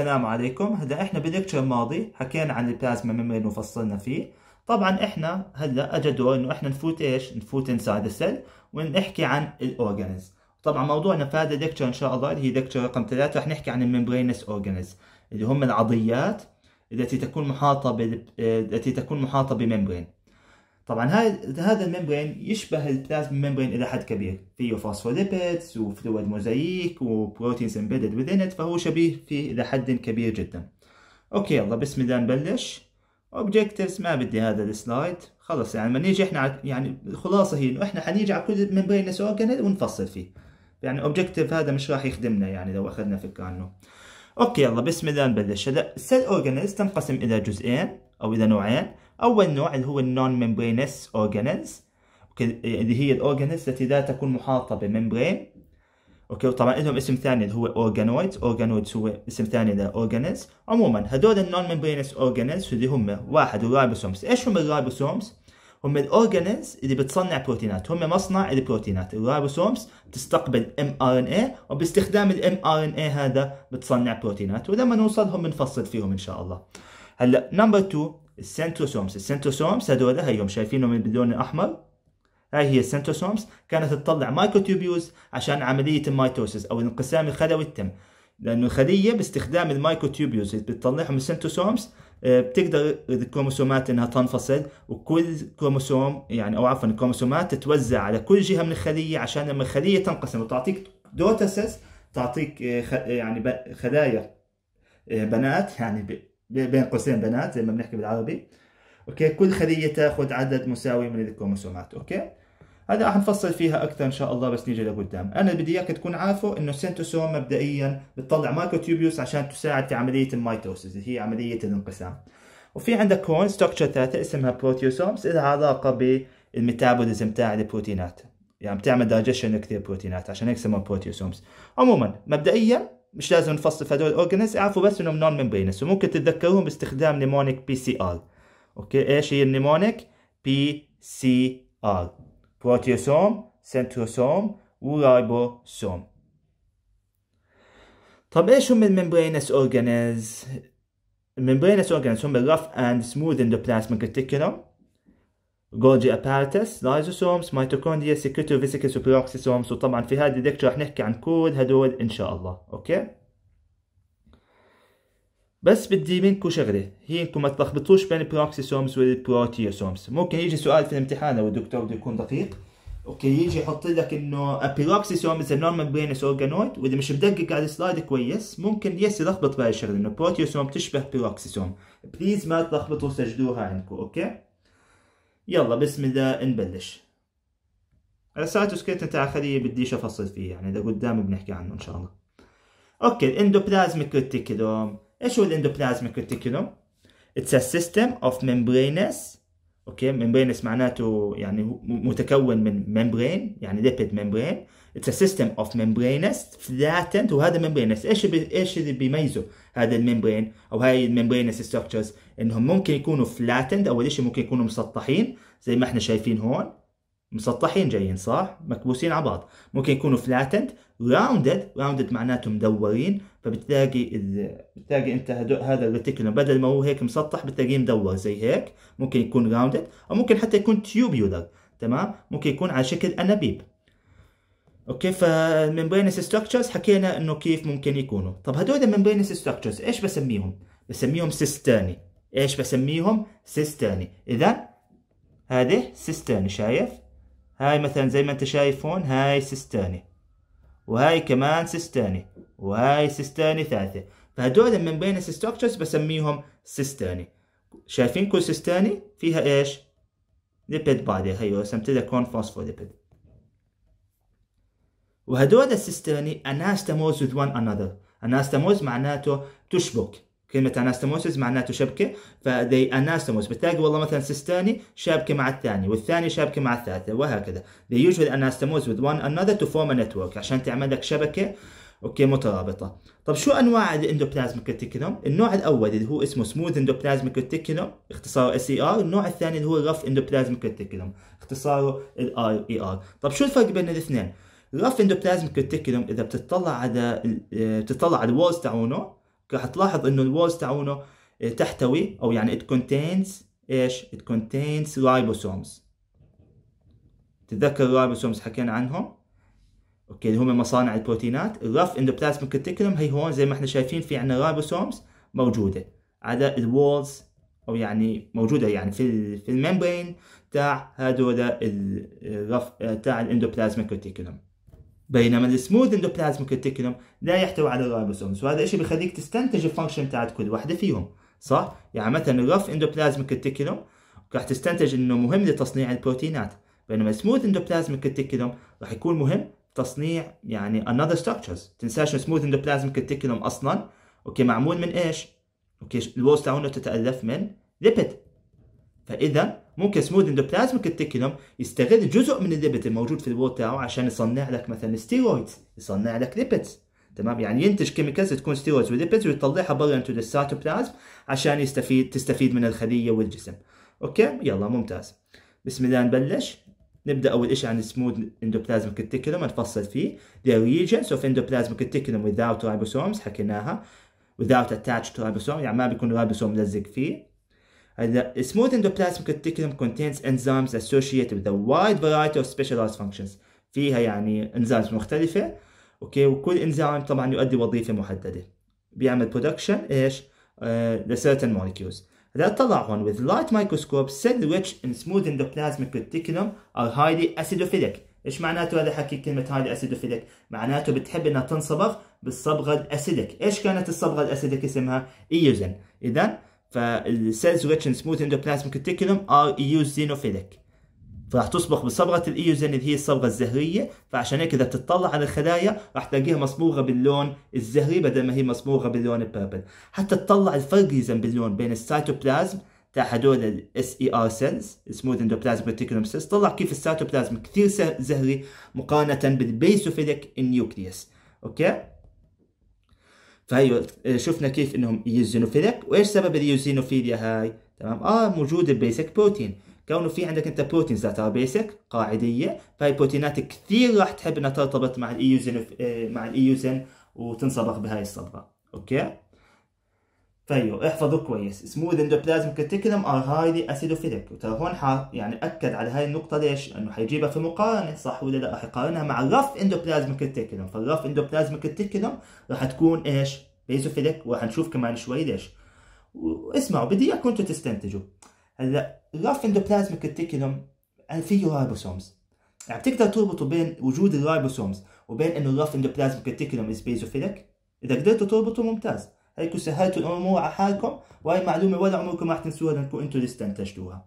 السلام عليكم هلا احنا بالليكتشر الماضي حكينا عن البلازما ميمبرين وفصلنا فيه طبعا احنا هلا اجى دور انه احنا نفوت ايش نفوت انسايد السيل ونحكي عن الاورجانيز طبعا موضوعنا في هذا الليكتشر ان شاء الله اللي هي ليكتشر رقم ثلاثة رح نحكي عن الميمبرينس اورجانيز اللي هم العضيات التي تكون محاطة التي تكون محاطة بممبرين طبعا هذا هذا الممبرين يشبه البلازما ممبرين الى حد كبير فيه فوسفوليبيدز وفلويد موزايك وبروتينز امبيدد وذين ات فهو شبيه فيه الى حد كبير جدا اوكي يلا بسم الله نبلش اوبجكتيفز ما بدي هذا السلايد خلص يعني لما نيجي احنا يعني الخلاصه هي انه احنا حنيجي على كل ممبرين اورجانيل ونفصل فيه يعني اوبجكتيف هذا مش راح يخدمنا يعني لو اخذنا فكره عنه اوكي يلا بسم الله نبلش هلا السيل اورجانيلز تنقسم الى جزئين او الى نوعين أول نوع اللي هو النون ممبرينس اوكي اللي هي الأورجانيلز التي لا تكون محاطة بممبرين اوكي وطبعا لهم اسم ثاني اللي هو أورجانويد أورجانويد هو اسم ثاني لاورجانيلز عموما هذول النون ممبرينس اورجانيلز اللي هم واحد الرايبوسومز ايش هم الرايبوسومز هم الاورجانيلز اللي بتصنع بروتينات هم مصنع البروتينات الرايبوسومز تستقبل ام ار ان اي وباستخدام الام ار ان اي هذا بتصنع بروتينات ولما نوصلهم بنفصل فيهم ان شاء الله هلا نمبر 2 السنتوسومز السنتوسومز هذول هيهم شايفينهم باللون الاحمر هاي هي السنتوسومز كانت تطلع مايكروتيوبيولز عشان عمليه الميتوسيس او الانقسام الخلوي التم لانه الخليه باستخدام المايكروتيوبيولز اللي بتطلعهم السنتوسومز آه، بتقدر الكروموسومات انها تنفصل وكل كروموسوم يعني او عفوا الكروموسومات تتوزع على كل جهه من الخليه عشان لما الخليه تنقسم وتعطيك دوتاسس تعطيك آه، يعني خلايا آه، بنات يعني بين قوسين بنات زي ما بنحكي بالعربي اوكي كل خليه تاخذ عدد مساوي من الكروموسومات اوكي هذا راح نفصل فيها اكثر ان شاء الله بس نيجي لقدام انا بدي اياك تكون عارفه انه السنتوسوم مبدئيا بتطلع مايكروتوبيوس عشان تساعد في عمليه الميتوسيس اللي هي عمليه الانقسام وفي عندك هون ستراكشر ثالثه اسمها بروتيوسومز لها علاقه بالميتابوليزم تاع البروتينات يعني بتعمل دايجشن لكثير بروتينات عشان هيك سموها بروتيوسومز عموما مبدئيا مش لازم نفصل في هدول الاورجانيز اعرفوا بس انهم نون ممبرينس وممكن تتذكروهم باستخدام نيمونيك بي سي ار اوكي ايش هي النيمونيك بي سي ار بروتيوسوم سنتروسوم ورايبوسوم طب ايش هم الممبرينس اورجنز الممبرينس اورجنز هم الرف اند سموث اندوبلازميك ريتيكولوم جولجي اباراتس لايزوسومز ميتوكوندريا سيكريتو فيسيكلز وبروكسيسومز وطبعا في هذه الليكتشر رح نحكي عن كل هدول ان شاء الله اوكي بس بدي منكم شغله هي انكم ما تلخبطوش بين البروكسيسومز والبروتيوسومز ممكن يجي سؤال في الامتحان لو الدكتور بده يكون دقيق اوكي يجي يحط لك انه البروكسيسوم از نون ممبرينس اورجانويد واذا مش مدقق على السلايد كويس ممكن يس يلخبط بهي الشغله انه بروتيوسوم تشبه بروكسيسوم بليز ما تلخبطوا سجلوها عندكم اوكي يلا بسم الله نبلش الساعات سكرت تاع الخلية بديش افصل فيه يعني اذا قدام بنحكي عنه ان شاء الله اوكي الاندوبلازميك ريتيكولوم ايش هو الاندوبلازميك ريتيكولوم اتس ا سيستم اوف ممبرينس اوكي ممبرينس معناته يعني متكون من ممبرين يعني ليبيد ممبرين اتس ا سيستم اوف ممبرينس فلاتند وهذا ممبرينس ايش ايش اللي بيميزه هذا الممبرين او هاي الممبرينس ستراكشرز انهم ممكن يكونوا فلاتند اول شيء ممكن يكونوا مسطحين زي ما احنا شايفين هون مسطحين جايين صح مكبوسين على بعض ممكن يكونوا فلاتند راوندد راوندد معناته مدورين فبتلاقي بتلاقي انت هذا الريتيكولوم بدل ما هو هيك مسطح بتلاقيه مدور زي هيك ممكن يكون راوندد او ممكن حتى يكون تيوبيولر تمام ممكن يكون على شكل انابيب اوكي فالمبرينس ستراكشرز حكينا انه كيف ممكن يكونوا طب هدول المبرينس ستراكشرز ايش بسميهم بسميهم سيستاني ايش بسميهم سيستاني اذا هذه سيستاني شايف هاي مثلا زي ما انت شايف هون هاي سيستاني وهاي كمان سيستاني وهاي سيستاني ثالثة فهدول من بين الستركتشرز بسميهم سيستاني شايفين كل سيستاني فيها ايش ليبيد بادي هيو سمت لها كون فوسفوليبيد وهدول السيستاني اناستموز with one another اناستموز معناته تشبك كلمة اناستموسز معناته شبكة فذي اناستموس بتلاقي والله مثلا سيستاني شابكة مع الثاني والثاني شابكة مع الثالثة وهكذا they usually anastomose with one another to form a network عشان تعمل لك شبكة اوكي مترابطة طب شو انواع الاندوبلازميك ريتيكولوم النوع الاول اللي هو اسمه سموث اندوبلازميك ريتيكولوم اختصاره اس اي ار النوع الثاني اللي هو رف اندوبلازميك ريتيكولوم اختصاره الار اي ار e طب شو الفرق بين الاثنين رف اندوبلازميك ريتيكولوم اذا بتطلع على آه، بتطلع على الوولز تاعونه راح تلاحظ انه الوولز تاعونه آه، تحتوي او يعني it contains ايش it contains ribosomes تتذكر الرايبوسومز حكينا عنهم اوكي اللي هم مصانع البروتينات الرف اندوبلازميك ريتيكولم هي هون زي ما احنا شايفين في عندنا رايبوسومز موجوده على الوولز او يعني موجوده يعني في في الممبرين تاع هذول الرف آه، آه، تاع الاندوبلازميك ريتيكولم بينما السموث اندوبلازم كريتيكولم لا يحتوي على الرايبوسومز وهذا الشيء بيخليك تستنتج الفانكشن بتاعت كل واحده فيهم صح يعني مثلا الرف اندوبلازم كريتيكولم راح تستنتج انه مهم لتصنيع البروتينات بينما السموث اندوبلازم كريتيكولم راح يكون مهم تصنيع يعني another structures تنساش السموث اندوبلازم كريتيكولم اصلا اوكي معمول من ايش اوكي الوز تاعونه تتالف من ليبيد فاذا ممكن سموث اندوبلازم كتيكولم يستغل جزء من الليبت الموجود في البول تاعه عشان يصنع لك مثلا ستيرويدز يصنع لك ليبتس تمام يعني ينتج كيميكالز تكون ستيرويدز وليبتس ويطلعها برا انتو السيتوبلازم عشان يستفيد تستفيد من الخليه والجسم اوكي يلا ممتاز بسم الله نبلش نبدا اول شيء عن سموث اندوبلازمك ريتيكولوم نفصل فيه the regions of endoplasmic reticulum without رايبوسومز حكيناها without attached to ribosome يعني ما بيكون الريبوسوم ملزق فيه هلا smooth endoplasmic reticulum contains enzymes associated with a wide variety of specialized functions فيها يعني انزيمز مختلفة اوكي وكل انزيم طبعا يؤدي وظيفة محددة بيعمل production ايش؟ ل certain molecules هلا اطلع هون with light microscope cell rich in smooth endoplasmic reticulum are highly acidophilic ايش معناته هذا حكي كلمة highly acidophilic؟ معناته بتحب انها تنصبغ بالصبغة الاسيدك، ايش كانت الصبغة الاسيدك اسمها؟ ايوزن، اذا فالسيلز ريتش اند سموث اندوبلازميك ريتيكولوم ار ايوزينوفيلك فراح تصبغ بصبغه الايوزين اللي هي الصبغه الزهريه فعشان هيك اذا بتطلع على الخلايا راح تلاقيها مصبوغه باللون الزهري بدل ما هي مصبوغه باللون البيربل حتى تطلع الفرق يزن باللون بين السيتوبلازم تاع هدول الاس اي ار سيلز سموث اندوبلازم ريتيكولوم سيلز طلع كيف السيتوبلازم كثير زهري مقارنه بالبيسوفيلك النيوكليوس اوكي فهي آه، شفنا كيف انهم يوزينوفيلك وايش سبب اليوزينوفيليا هاي تمام اه موجود البيسك بروتين كونه في عندك انت بروتينز ذاتها بيسك قاعديه فهي بروتينات كثير راح تحب انها ترتبط مع الايوزين آه، مع الايوزين وتنصبغ بهاي الصبغه اوكي فيو طيب، احفظوا كويس سموث اندوبلازم كتيكلم ار هايلي اسيدوفيليك وترى هون يعني اكد على هاي النقطه ليش؟ انه حيجيبها في مقارنه صح ولا لا؟ راح يقارنها مع الرف اندوبلازم كتيكلم فالرف اندوبلازم كتيكلم راح تكون ايش؟ بيزوفيليك وراح نشوف كمان شوي ليش واسمعوا بدي اياكم انتم تستنتجوا هلا الرف اندوبلازم كتيكلم فيه رايبوسومز يعني بتقدر تربطوا بين وجود الرايبوسومز وبين انه الرف اندوبلازم كتيكلم از بيزوفيليك اذا قدرتوا تربطوا ممتاز هيكو سهلتوا الامور على حالكم وهي معلومه ولا عمركم راح تنسوها لانكم انتم اللي استنتجتوها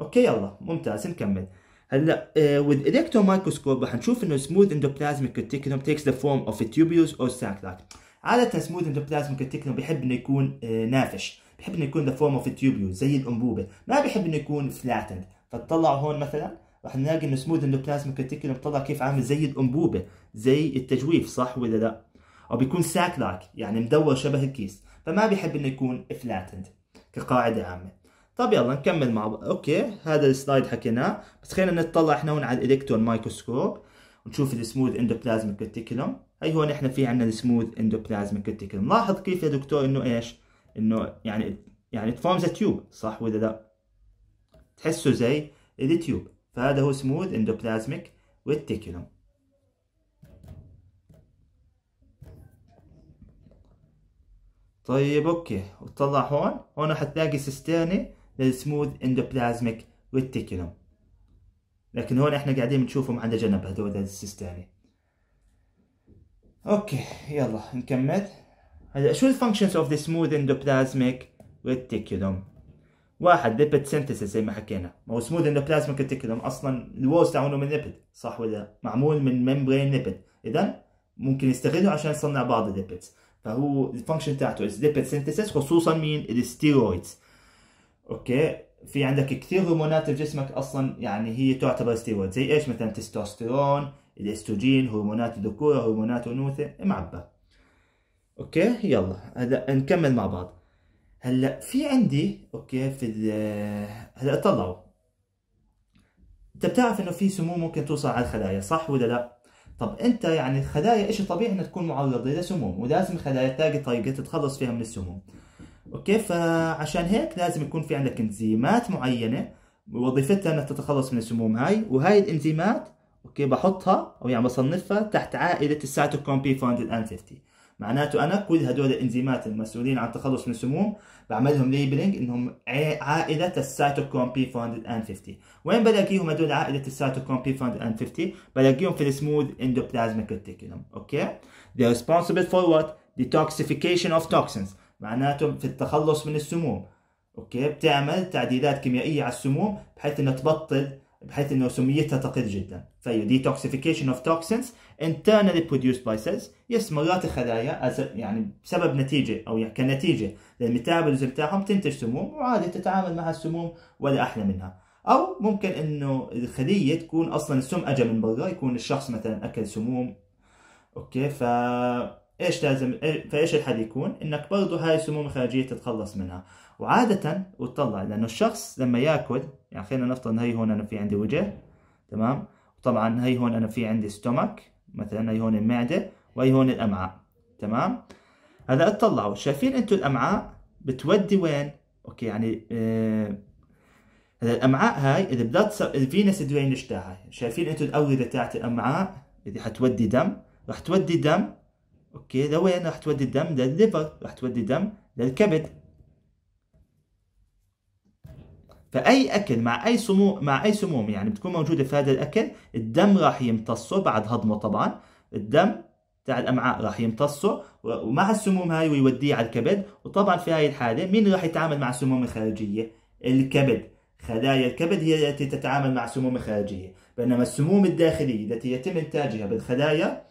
اوكي يلا ممتاز نكمل هلا آه، with electron microscope راح نشوف انه smooth endoplasmic reticulum takes the form of a tubules or sac like عادة smooth endoplasmic reticulum بحب انه يكون آه، نافش بحب انه يكون the form of a زي الانبوبة ما بحب انه يكون flattened فتطلعوا هون مثلا راح نلاقي انه smooth endoplasmic reticulum طلع كيف عامل زي الانبوبة زي التجويف صح ولا لا او بيكون ساك لايك يعني مدور شبه الكيس فما بيحب انه يكون فلاتند كقاعده عامه طب يلا نكمل مع بعض اوكي هذا السلايد حكيناه بس خلينا نطلع احنا هون على الالكترون مايكروسكوب ونشوف السموث اندوبلازميك ريتيكولوم هي هون احنا في عندنا السموث اندوبلازميك ريتيكولوم لاحظ كيف يا دكتور انه ايش انه يعني يعني تفورمز تيوب صح ولا لا تحسه زي التيوب فهذا هو سموث اندوبلازميك ريتيكولوم طيب اوكي وتطلع هون هون حتلاقي سيسترنة للسموث اندوبلازميك ريتيكولوم لكن هون احنا قاعدين بنشوفهم عند جنب هذول السيسترنة اوكي يلا نكمل هلا شو الفانكشنز اوف ذا سموث اندوبلازميك ريتيكولوم واحد ليبيد سينثيسيس زي ما حكينا ما هو سموث اندوبلازميك ريتيكولوم اصلا الوولز تاعونه من ليبيد صح ولا معمول من ممبرين ليبيد اذا ممكن يستغله عشان يصنع بعض الليبيدز فهو الفانكشن تاعته ليبيد سينثيسيس خصوصا مين الستيرويدز اوكي في عندك كثير هرمونات في جسمك اصلا يعني هي تعتبر ستيرويد زي ايش مثلا تستوستيرون الاستروجين هرمونات الذكوره هرمونات الانوثه معبى اوكي يلا هلا نكمل مع بعض هلا في عندي اوكي في هلا اطلعوا انت بتعرف انه في سموم ممكن توصل على الخلايا صح ولا لا طب انت يعني الخلايا شيء طبيعي انها تكون معرضه لسموم ولازم الخلايا تلاقي طريقه تتخلص فيها من السموم اوكي فعشان هيك لازم يكون في عندك انزيمات معينه وظيفتها انها تتخلص من السموم هاي وهاي الانزيمات اوكي بحطها او يعني بصنفها تحت عائله بي فوندد الان 50 معناته انا كل هدول الانزيمات المسؤولين عن التخلص من السموم بعملهم ليبلنج انهم عائله السيتوكروم بي 450 وين بلاقيهم هدول عائله السيتوكروم بي 450 بلاقيهم في السموث اندوبلازميك ريتيكولم اوكي they responsible for what detoxification of toxins معناته في التخلص من السموم اوكي بتعمل تعديلات كيميائيه على السموم بحيث انها تبطل بحيث انه سميتها تقل جدا فهي detoxification of toxins internally produced by cells يس مرات الخلايا يعني بسبب نتيجه او يعني كنتيجه للميتابوليزم بتاعهم تنتج سموم وعادي تتعامل مع السموم ولا احلى منها او ممكن انه الخليه تكون اصلا السم اجى من برا يكون الشخص مثلا اكل سموم اوكي فا ايش لازم إيه- فايش الحل يكون انك برضه هاي السموم الخارجيه تتخلص منها وعاده وتطلع لانه الشخص لما ياكل يعني خلينا نفترض هي هون انا في عندي وجه تمام طبعا هي هون انا في عندي ستومك مثلا هون المعده هون الامعاء تمام هذا اطلعوا شايفين انتم الامعاء بتودي وين اوكي يعني آه الامعاء هاي اذا بدها تصير الفينس دوينش تاعها شايفين انتم الاورده تاعت الامعاء اللي حتودي دم راح تودي دم اوكي لوين راح تودي الدم للليفر راح تودي دم للكبد فاي اكل مع اي سموم مع اي سموم يعني بتكون موجوده في هذا الاكل الدم راح يمتصه بعد هضمه طبعا الدم تاع الامعاء راح يمتصه ومع السموم هاي ويوديه على الكبد وطبعا في هاي الحاله مين راح يتعامل مع السموم الخارجيه الكبد خلايا الكبد هي التي تتعامل مع السموم الخارجيه بينما السموم الداخليه التي يتم انتاجها بالخلايا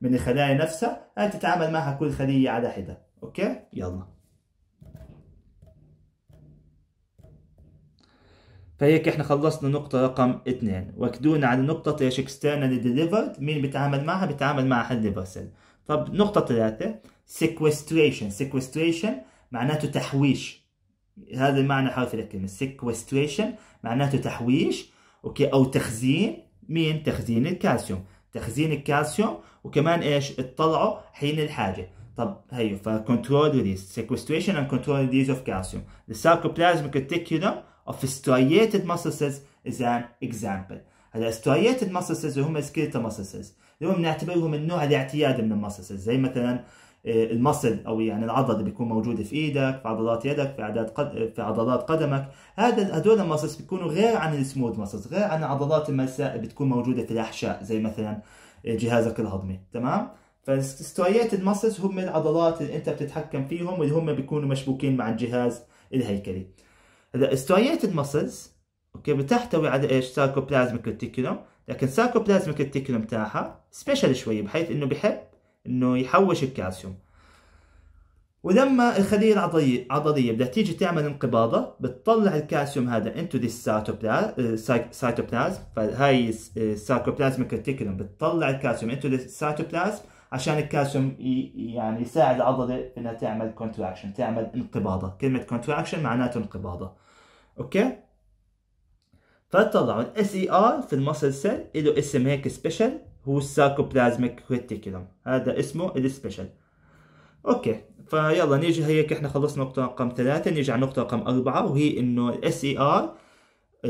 من الخلايا نفسها هاي تتعامل معها كل خليه على حده اوكي يلا فهيك احنا خلصنا نقطة رقم اثنين واكدونا على نقطة ايش externally delivered مين بيتعامل معها بيتعامل معها الليفر سيل طب نقطة ثلاثة sequestration sequestration معناته تحويش هذا المعنى حرف الكلمة sequestration معناته تحويش اوكي او تخزين مين تخزين الكالسيوم تخزين الكالسيوم وكمان ايش تطلعه حين الحاجة طب هيو فكنترول ريليز، sequestration and control release of calcium the sarcoplasmic reticulum of striated muscle cells is an example هلا striated muscle cells هم skeletal muscle cells اللي هم بنعتبرهم النوع الاعتيادي من المسل زي مثلا آه، المصل او يعني العضله اللي بيكون موجوده في ايدك في عضلات يدك في عضلات آه، في عضلات قدمك هذا هدول الماسلز بيكونوا غير عن السموث ماسلز غير عن عضلات المساء اللي بتكون موجوده في الاحشاء زي مثلا آه، جهازك الهضمي تمام فالسترياتد ماسلز هم العضلات اللي انت بتتحكم فيهم واللي هم بيكونوا مشبوكين مع الجهاز الهيكلي the striated ماسلز اوكي بتحتوي على ايش ساركوبلازميك ريتيكولوم لكن ساركوبلازميك ريتيكولوم تاعها سبيشال شوي بحيث انه بحب انه يحوش الكالسيوم ولما الخلية العضلية العضليه بدها تيجي تعمل انقباضة بتطلع الكالسيوم هذا انتو آه، ذي cytoplasm فهاي الساركوبلازميك آه، ريتيكولوم بتطلع الكالسيوم انتو ذي cytoplasm عشان الكالسيوم يعني يساعد العضلة انها تعمل كونتراكشن تعمل انقباضة كلمة كونتراكشن معناته انقباضة اوكي فطلعوا الاس اي ار e في المسل سيل له اسم هيك سبيشال هو الساركوبلازميك ريتيكولوم هذا اسمه السبيشال اوكي فيلا نيجي هيك احنا خلصنا نقطة رقم ثلاثة نيجي على نقطة رقم أربعة وهي إنه الاس اي ار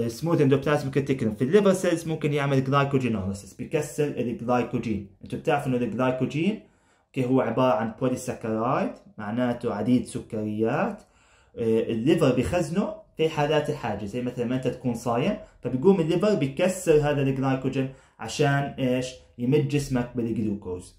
سموث اندوبلازميك ريتيكولوم في الليفر سيلز ممكن يعمل جلايكوجينوليسيس بيكسر الجلايكوجين انتم بتعرفوا انه الجلايكوجين اوكي هو عبارة عن بوليساكرايد معناته عديد سكريات آه، الليفر بخزنه في حالات الحاجه زي مثلا ما انت تكون صايم فبيقوم الليفر بيكسر هذا الجلايكوجين عشان ايش يمد جسمك بالجلوكوز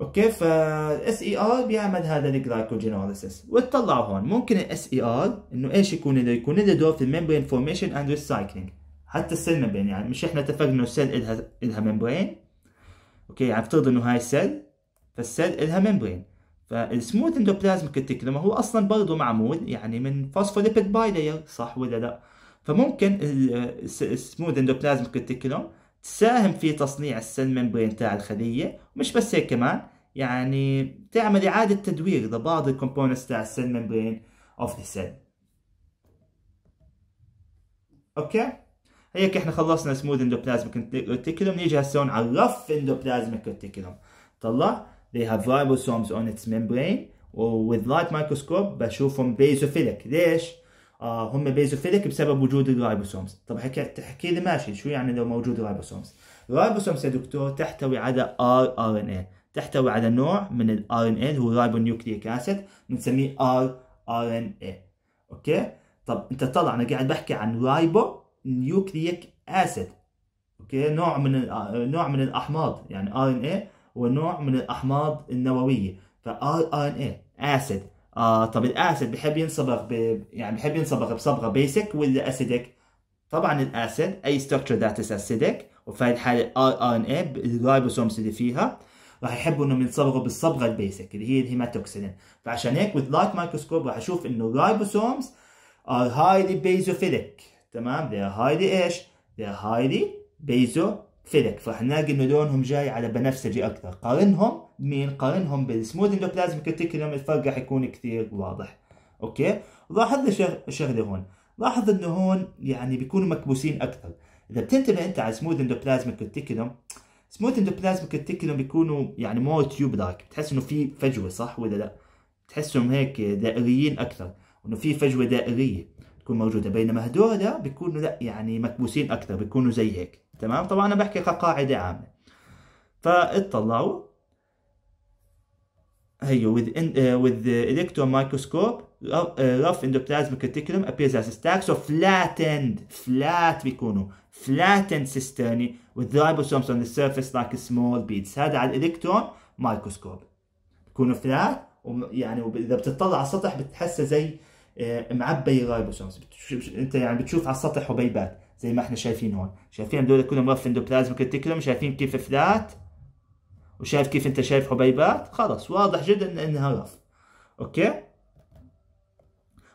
اوكي فالاس اي ار بيعمل هذا الجلايكوجينوليسيس وتطلع هون ممكن الاس اي ار e انه ايش يكون له يكون له دور في الممبرين فورميشن اند ريسايكلينج حتى السيل ممبرين يعني مش احنا اتفقنا انه السيل الها الها ممبرين اوكي يعني افترض انه هاي السيل فالسيل الها ممبرين فالسموث اندوبلازميك ريتيكولوم هو اصلا برضه معمول يعني من فوسفوليبيد لاير صح ولا لا فممكن السموث اندوبلازميك ريتيكولوم تساهم في تصنيع السيل ممبرين تاع الخليه ومش بس هيك كمان يعني تعمل اعاده تدوير لبعض الكومبوننتس تاع السيل ممبرين اوف ذا سيل اوكي هيك احنا خلصنا سموث اندوبلازميك ريتيكولوم نيجي هسه على الرف اندوبلازميك ريتيكولوم طلع they have ribosomes on its membrane with light microscope بشوفهم بيزوفيليك ليش؟ آه هم بيزوفيليك بسبب وجود الرايبوسومز طب حكي تحكي لي ماشي شو يعني لو موجود رايبوسومز الرايبوسومز يا دكتور تحتوي على ار ار ان اي تحتوي على نوع من الار ان اي اللي هو رايبونيوكليك اسيد بنسميه ار ار ان اي اوكي طب انت طلع انا قاعد بحكي عن رايبو نيوكليك اسيد اوكي نوع من آه، نوع من الاحماض يعني ار ان اي هو نوع من الاحماض النوويه فار ان اي اسيد آه طب الاسيد بحب ينصبغ ب... يعني بحب ينصبغ بصبغه بيسك ولا اسيدك طبعا الاسيد اي ستراكشر ذات از اسيدك وفي الحاله ار ان اي الرايبوسومز اللي فيها راح يحبوا انهم ينصبغوا بالصبغه البيسك اللي هي الهيماتوكسيلين فعشان هيك وذ لايت مايكروسكوب راح اشوف انه الرايبوسومز ار هايلي بيزوفيليك تمام they هايلي ايش they هايلي highly فلك فراح نلاقي انه لونهم جاي على بنفسجي اكثر قارنهم مين قارنهم بالسموث اندوبلازميك ريتيكولوم الفرق راح يكون كثير واضح اوكي لاحظ شغله هون لاحظ انه هون يعني بيكونوا مكبوسين اكثر اذا بتنتبه انت على سموث اندوبلازميك ريتيكولوم سموث اندوبلازميك ريتيكولوم بيكونوا يعني مور تيوب لايك بتحس انه في فجوه صح ولا لا بتحسهم هيك دائريين اكثر انه في فجوه دائريه تكون موجوده بينما هدول بيكونوا لا يعني مكبوسين اكثر بيكونوا زي هيك تمام طبعا انا بحكي كقاعده عامه فاطلعوا هي with, in, uh, with electron microscope rough endoplasmic reticulum appears as stacks of flattened flat بيكونوا flattened cisternae with ribosomes on the surface like small beads هذا على الالكترون مايكروسكوب بيكونوا flat يعني اذا بتطلع على السطح بتحسه زي معبي رايبوسومز انت يعني بتشوف على السطح حبيبات زي ما احنا شايفين هون شايفين دول كلهم رف اندوبلازم كريتيكولم شايفين كيف فلات وشايف كيف انت شايف حبيبات خلص واضح جدا انها رف اوكي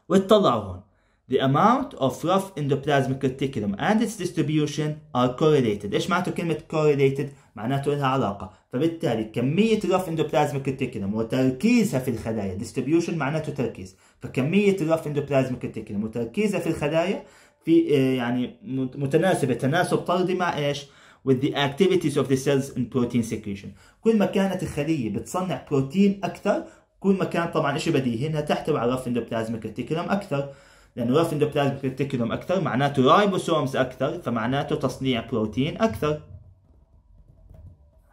واتطلع هون The amount of rough endoplasmic reticulum and its distribution are correlated. ايش معناته كلمة correlated؟ معناته لها علاقة، فبالتالي كمية rough endoplasmic reticulum وتركيزها في الخلايا، distribution معناته تركيز، فكمية rough endoplasmic reticulum وتركيزها في الخلايا في آه، يعني متناسبه تناسب طردي مع ايش؟ with the activities of the cells in protein secretion كل ما كانت الخلية بتصنع بروتين أكثر كل ما كان طبعا شيء بديهي إنها تحتوي على رف اندوبلازميك ريتيكولوم أكثر لأنه رف اندوبلازميك ريتيكولوم أكثر معناته رايبوسومز أكثر فمعناته تصنيع بروتين أكثر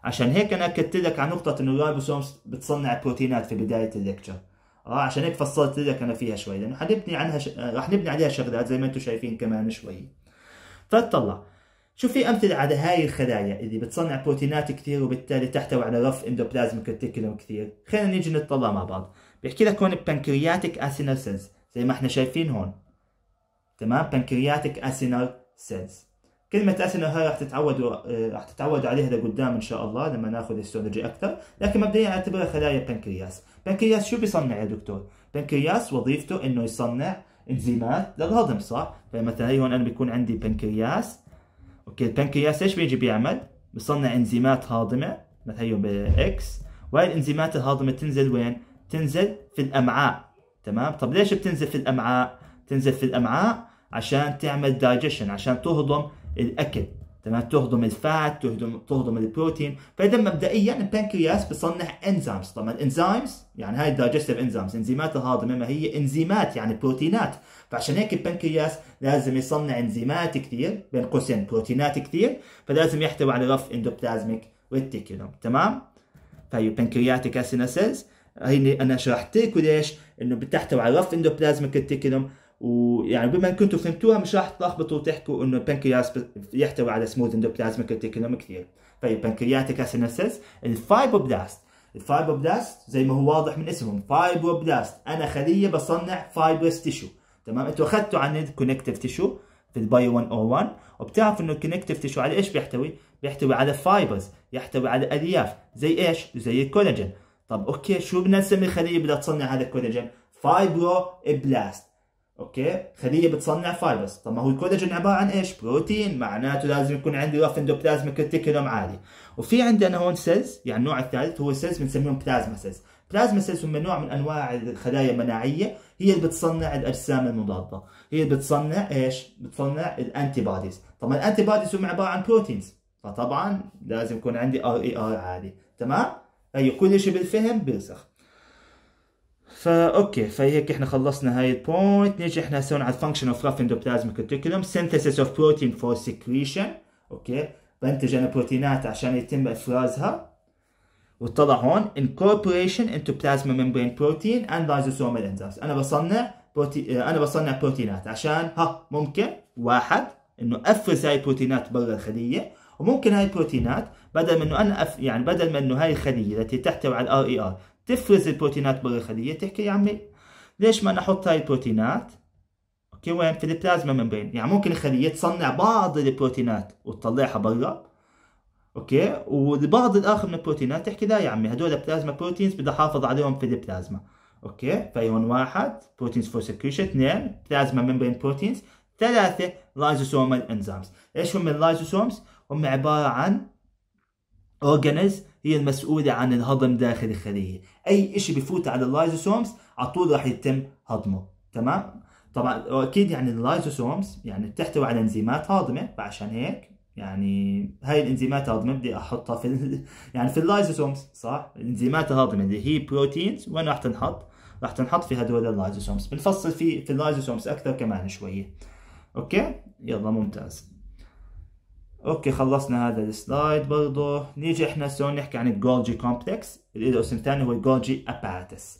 عشان هيك أنا أكدت لك على نقطة إنه الرايبوسومز بتصنع بروتينات في بداية الليكتشر اه عشان هيك فصلت لك انا فيها شوي لانه حنبني عنها ش... رح آه، نبني عليها شغلات زي ما انتم شايفين كمان شوي فتطلع شو في امثله على هاي الخلايا اللي بتصنع بروتينات كثير وبالتالي تحتوي على رف اندوبلازميك ريتيكولوم كثير خلينا نيجي نطلع مع بعض بيحكي لك هون بانكرياتيك اسينال سيلز زي ما احنا شايفين هون تمام بانكرياتيك اسينال سيلز كلمة اسينال هاي رح تتعودوا آه، رح تتعودوا عليها لقدام إن شاء الله لما ناخذ هيستولوجي أكثر، لكن مبدئيا أعتبرها خلايا بنكرياس، بنكرياس شو بيصنع يا دكتور؟ بنكرياس وظيفته انه يصنع انزيمات للهضم صح؟ فمثلا هي هون انا بيكون عندي بنكرياس اوكي البنكرياس ايش بيجي بيعمل؟ بصنع انزيمات هاضمه مثلا هي باكس وهي الانزيمات الهاضمه تنزل وين؟ تنزل في الامعاء تمام؟ طب ليش بتنزل في الامعاء؟ تنزل في الامعاء عشان تعمل دايجيشن عشان تهضم الاكل تمام تهضم الفات تهضم تهضم البروتين فاذا مبدئيا البنكرياس بصنع انزيمز طبعا الانزيمز يعني هاي الدايجستيف انزيمز انزيمات الهاضمه ما هي انزيمات يعني بروتينات فعشان هيك البنكرياس لازم يصنع انزيمات كثير بين قوسين بروتينات كثير فلازم يحتوي على رف اندوبلازميك ريتيكولوم تمام فهي بنكرياتيك اسينسز هيني انا شرحت لكم ليش انه بتحتوي على رف اندوبلازميك ريتيكولوم ويعني بما ان كنتوا فهمتوها مش راح تلخبطوا وتحكوا انه البنكرياس يحتوي على سموث اندوبلازميك ريتيكولوم كثير طيب بنكرياتيك اسينسس الفايبوبلاست الفايبوبلاست زي ما هو واضح من اسمهم فايبوبلاست انا خليه بصنع فايبرس تيشو تمام انتوا اخذتوا عن الكونكتيف تيشو في البايو 101 وبتعرفوا انه الكونكتيف تيشو على ايش بيحتوي؟ بيحتوي على فايبرز يحتوي على الياف زي ايش؟ زي الكولاجين طب اوكي شو بدنا نسمي الخليه بدها تصنع هذا الكولاجين؟ فايبرو بلاست اوكي خليه بتصنع فايبرز طب ما هو الكولاجين عباره عن ايش بروتين معناته لازم يكون عندي رف اندوبلازما كريتيكولوم عالي وفي عندنا هون سيلز يعني النوع الثالث هو سيلز بنسميهم بلازما سيلز بلازما سيلز هم نوع من انواع الخلايا المناعيه هي اللي بتصنع الاجسام المضاده هي اللي بتصنع ايش بتصنع الانتي بوديز طب الانتي بوديز هم عباره عن بروتينز فطبعا لازم يكون عندي ار اي ار عالي تمام هي أيوة، كل شيء بالفهم بيرسخ فا اوكي فهيك احنا خلصنا هاي البوينت نيجي احنا هسه على الفانكشن اوف رف بلازميك ريتيكولوم سينثيسيس اوف بروتين فور سكريشن اوكي بنتج انا بروتينات عشان يتم افرازها وطلع هون incorporation into plasma membrane protein and lysosomal enzymes انا بصنع بروتي... آه، انا بصنع بروتينات عشان ها ممكن واحد انه افرز هاي البروتينات برا الخليه وممكن هاي البروتينات بدل من انه أف... يعني بدل من انه هاي الخليه التي تحتوي على الار اي ار e تفرز البروتينات برا الخلية تحكي يا عمي ليش ما نحط هاي البروتينات اوكي وين في البلازما ممبرين يعني ممكن الخلية تصنع بعض البروتينات وتطلعها برا اوكي والبعض الاخر من البروتينات تحكي لا يا عمي هدول بلازما بروتينز بدي احافظ عليهم في البلازما اوكي فايون واحد بروتينز فور سكريشن اثنين بلازما ممبرين بروتينز ثلاثة لايزوسومال انزيمز ايش هم اللايزوسومز هم عبارة عن اورجانيز هي المسؤولة عن الهضم داخل الخلية أي شيء بفوت على اللايزوسومز على طول راح يتم هضمه تمام طبعا واكيد يعني اللايزوسومز يعني بتحتوي على انزيمات هاضمه فعشان هيك يعني هاي الانزيمات الهاضمه بدي احطها في يعني في اللايزوسومز صح الانزيمات الهاضمه اللي هي بروتينز وين راح تنحط راح تنحط في هدول اللايزوسومز بنفصل في في اللايزوسومز اكثر كمان شويه اوكي يلا ممتاز اوكي خلصنا هذا السلايد برضه نيجي احنا سون نحكي عن الجولجي كومبلكس اللي له اسم ثاني هو الجولجي اباراتس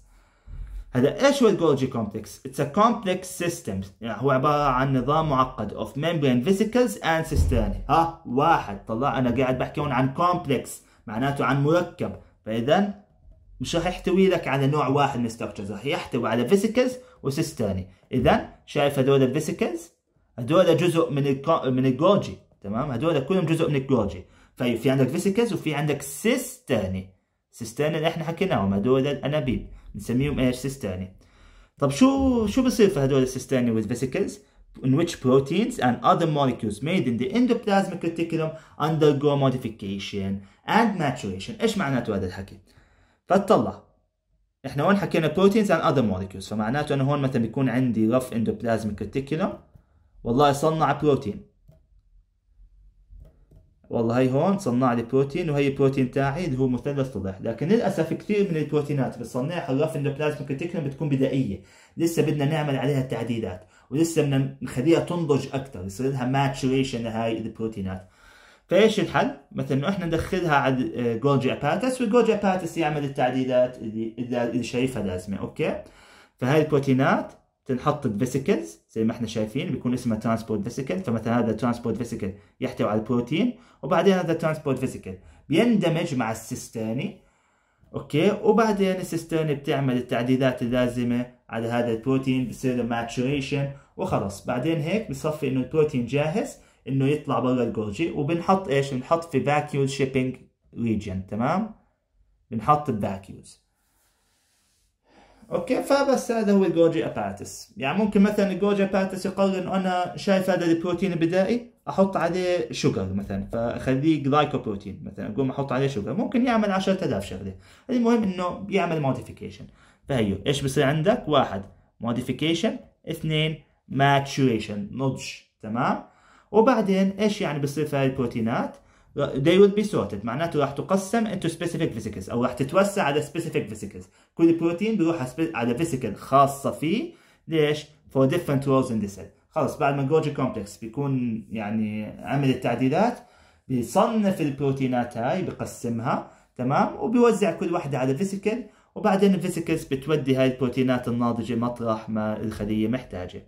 هذا ايش هو الجولجي كومبلكس؟ اتس ا كومبلكس سيستم هو عباره عن نظام معقد اوف ميمبرين فيسيكلز اند سيستاني ها واحد طلع انا قاعد بحكي هون عن كومبلكس معناته عن مركب فاذا مش راح يحتوي لك على نوع واحد من الستركتشرز راح يحتوي على فيسيكلز وسيستاني اذا شايف هذول الفيسيكلز هذول جزء من الكو... من الجولجي تمام هدول كلهم جزء من الجورجي طيب في عندك فيسيكلز وفي عندك سيس ثاني سيس اللي احنا حكيناهم هدول الانابيب بنسميهم ايش سيس ثاني طب شو شو بصير في هدول السيس ثاني والفيسيكلز in which proteins and other molecules made in the endoplasmic reticulum undergo modification and maturation ايش معناته هذا الحكي فتطلع احنا هون حكينا proteins and other molecules فمعناته انا هون مثلا بيكون عندي rough endoplasmic reticulum والله صنع بروتين والله هي هون صنع لي بروتين وهي البروتين تاعي اللي هو مثلث صلح لكن للاسف كثير من البروتينات بتصنعها الرافن بلازما ريتيكولم بتكون بدائيه لسه بدنا نعمل عليها تعديلات ولسه بدنا نخليها تنضج اكثر يصير لها ماتشوريشن لهي البروتينات فايش الحل؟ مثلا انه احنا ندخلها على جولجي اباتس والجولجي اباتس يعمل التعديلات اللي, اللي شايفها لازمه اوكي؟ فهي البروتينات تنحط بفيسيكلز زي ما احنا شايفين بيكون اسمها ترانسبورت فيسيكل فمثلا هذا ترانسبورت فيسيكل يحتوي على البروتين وبعدين هذا ترانسبورت فيسيكل بيندمج مع السيستاني اوكي وبعدين السيستاني بتعمل التعديلات اللازمه على هذا البروتين بصير له ماتشوريشن وخلص بعدين هيك بصفي انه البروتين جاهز انه يطلع برا الجورجي وبنحط ايش بنحط في فاكيول شيبينج ريجن تمام بنحط الفاكيولز اوكي فبس هذا هو الجوجي اباتس يعني ممكن مثلا الجوجي اباتس يقرر انه انا شايف هذا البروتين البدائي احط عليه شوجر مثلا فاخليه جلايكوبروتين مثلا اقوم احط عليه شوجر ممكن يعمل 10000 شغله المهم انه يعمل موديفيكيشن فهيو ايش بصير عندك واحد موديفيكيشن اثنين ماتشوريشن نضج تمام وبعدين ايش يعني بصير في هاي البروتينات they will be sorted معناته راح تقسم into specific vesicles او راح تتوسع على specific vesicles كل بروتين بيروح على vesicle خاصه فيه ليش for different roles in the cell خلص بعد ما جوجي كومبلكس بيكون يعني عمل التعديلات بيصنف البروتينات هاي بقسمها تمام وبيوزع كل واحده على فيسيكل وبعدين الفيسيكلز بتودي هاي البروتينات الناضجه مطرح ما الخليه محتاجه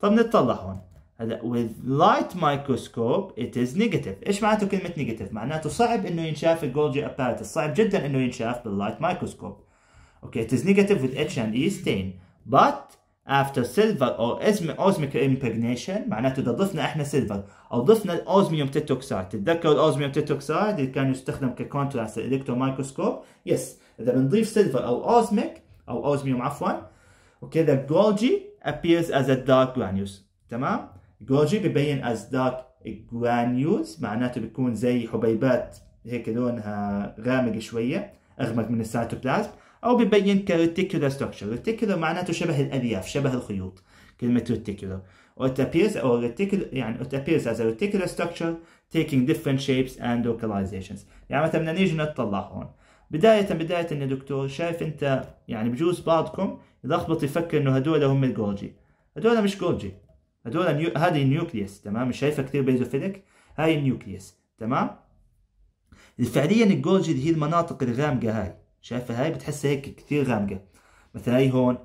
طب هون هلا with light microscope it is negative ايش معناته كلمه negative معناته صعب انه ينشاف الجولجي apparatus صعب جدا انه ينشاف باللايت مايكروسكوب اوكي it is negative with H and E stain but after silver or osmic impregnation معناته اذا ضفنا احنا silver او ضفنا الاوزميوم تيتوكسايد تتذكروا الاوزميوم تيتوكسايد اللي كان يستخدم ككونتراست الكترو مايكروسكوب يس اذا بنضيف silver او اوزميك او اوزميوم عفوا اوكي the Golgi appears as a dark granules تمام جوجي ببين از دارك جرانيولز معناته بيكون زي حبيبات هيك لونها غامق شويه اغمق من السيتوبلازم او ببين كريتيكولا ستركشر ريتيكولا معناته شبه الالياف شبه الخيوط كلمه ريتيكولا it appears or يعني it appears as a reticular structure taking different shapes and localizations يعني مثلا بدنا نيجي نطلع هون بداية بداية يا دكتور شايف انت يعني بجوز بعضكم يلخبط يفكر انه هدول هم الجولجي هدول مش جولجي هذول نيو... هذه النيوكليس تمام مش شايفه كثير بيزوفيليك هاي النيوكليس تمام فعليا الجولجي اللي هي المناطق الغامقه هاي شايفه هاي بتحسها هيك كثير غامقه مثلا هاي هون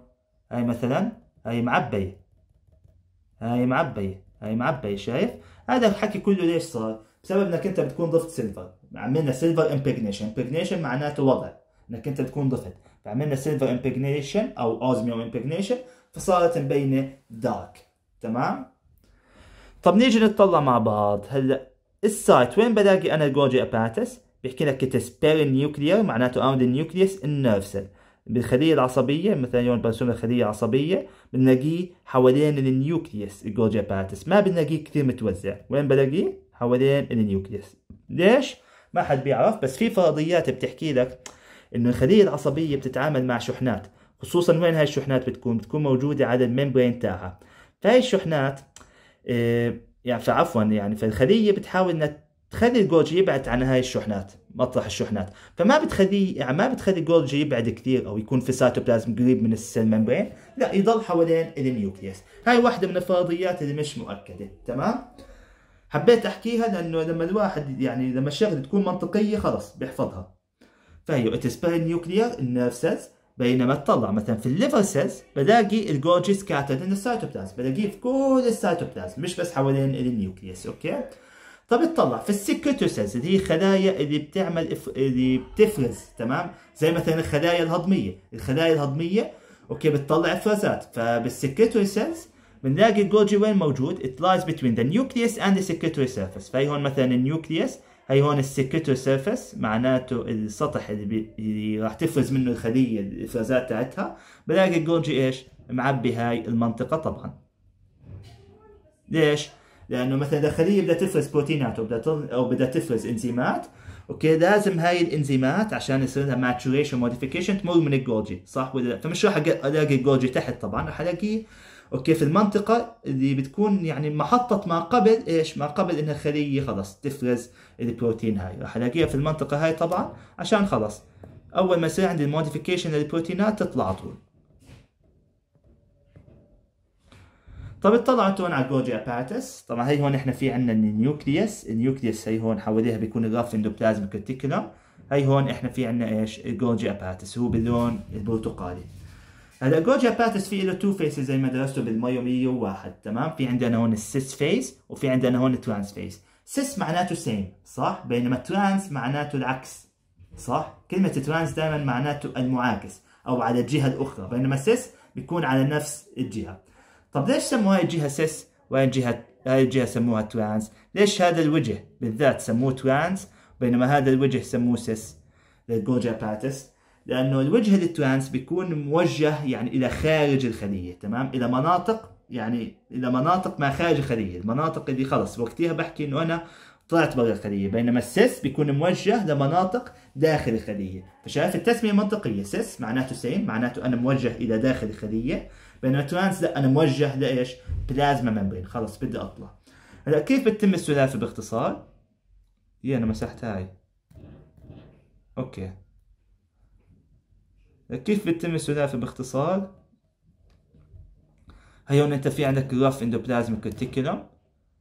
هاي مثلا هاي معبيه هاي معبيه هاي معبيه شايف هذا الحكي كله ليش صار بسبب انك انت بتكون ضفت سيلفر عملنا سيلفر امبريجنيشن امبريجنيشن معناته وضع انك انت بتكون ضفت فعملنا سيلفر امبريجنيشن او اوزميوم امبريجنيشن فصارت مبينه دارك تمام طب نيجي نطلع مع بعض هلا السايت وين بلاقي انا الجوجي اباتس بيحكي لك كتس نيوكليير معناته اوند نيوكليس النيرف سيل بالخلية العصبية مثلا يوم برسوم الخلية العصبية بنلاقيه حوالين النيوكليس الجوجي اباتس ما بنلاقيه كثير متوزع وين بلاقيه حوالين النيوكليس ليش ما حد بيعرف بس في فرضيات بتحكي لك انه الخلية العصبية بتتعامل مع شحنات خصوصا وين هاي الشحنات بتكون بتكون موجودة على الممبرين تاعها فهي الشحنات إيه، يعني فعفوا يعني فالخليه بتحاول انها تخلي الجولجي يبعد عن هاي الشحنات مطرح الشحنات فما بتخليه يعني ما بتخلي الجولجي يبعد كثير او يكون في سيتوبلازم قريب من السيل ممبرين لا يضل حوالين النيوكليوس هاي واحده من الفرضيات اللي مش مؤكده تمام حبيت احكيها لانه لما الواحد يعني لما الشغله تكون منطقيه خلص بيحفظها فهي اتس is نيوكليير in nerve cells بينما اطلع مثلا في الليفر سيلز بلاقي الجولجي سكاتر ان السيتوبلازم بلاقيه في كل السيتوبلازم مش بس حوالين النيوكليس اوكي طب اطلع في السكريتوسيلز اللي هي خلايا اللي بتعمل اف... اللي بتفرز تمام زي مثلا الخلايا الهضميه الخلايا الهضميه اوكي بتطلع افرازات فبالسكريتوري سيلز بنلاقي الجولجي وين موجود it lies between the nucleus and the secretory surface فهي هون مثلا النيوكليس هي هون السكتو سيرفس معناته السطح اللي, بي... اللي راح تفرز منه الخليه الافرازات تاعتها بلاقي الجولجي ايش معبي هاي المنطقه طبعا ليش لانه مثلا اذا الخليه بدها تفرز بروتينات او بدها او بدها تفرز انزيمات اوكي لازم هاي الانزيمات عشان يصير لها ماتوريشن موديفيكيشن تمر من الجولجي صح ولا لا فمش راح الاقي الجولجي تحت طبعا راح الاقيه اوكي في المنطقه اللي بتكون يعني محطه ما قبل ايش ما قبل ان الخليه خلص تفرز البروتين هاي راح الاقيها في المنطقه هاي طبعا عشان خلص اول ما يصير عندي الموديفيكيشن للبروتينات تطلع على طول طب اطلعت هون على الجولجي اباتس طبعا هي هون احنا في عندنا النيوكليوس النيوكليوس هي هون حواليها بيكون الراف اندوبلازم ريتيكولم هي هون احنا في عندنا ايش الجولجي اباتس هو باللون البرتقالي هلا الجولجي اباتس في له تو فيسز زي ما درسته بالمايو 101 تمام في عندنا هون السيس فيس وفي عندنا هون الترانس فيس سيس معناته سيم صح بينما ترانس معناته العكس صح كلمة ترانس دائما معناته المعاكس أو على الجهة الأخرى بينما سيس بيكون على نفس الجهة طب ليش سموا هاي الجهة سيس وين الجهة هاي الجهة سموها ترانس ليش هذا الوجه بالذات سموه ترانس بينما هذا الوجه سموه سيس للجوجا باتس لأنه الوجه للترانس بيكون موجه يعني إلى خارج الخلية تمام إلى مناطق يعني الى مناطق ما خارج الخليه المناطق اللي خلص وقتها بحكي انه انا طلعت برا الخليه بينما السيس بيكون موجه لمناطق داخل الخليه فشايف التسميه منطقيه سيس معناته سيم معناته انا موجه الى داخل الخليه بينما ترانس لا انا موجه لايش بلازما ممبرين خلص بدي اطلع هلا كيف بتتم السلافه باختصار يا انا مسحت هاي اوكي كيف بتتم السلافه باختصار هيون انت في عندك الرف اندوبلازميك ريتيكولوم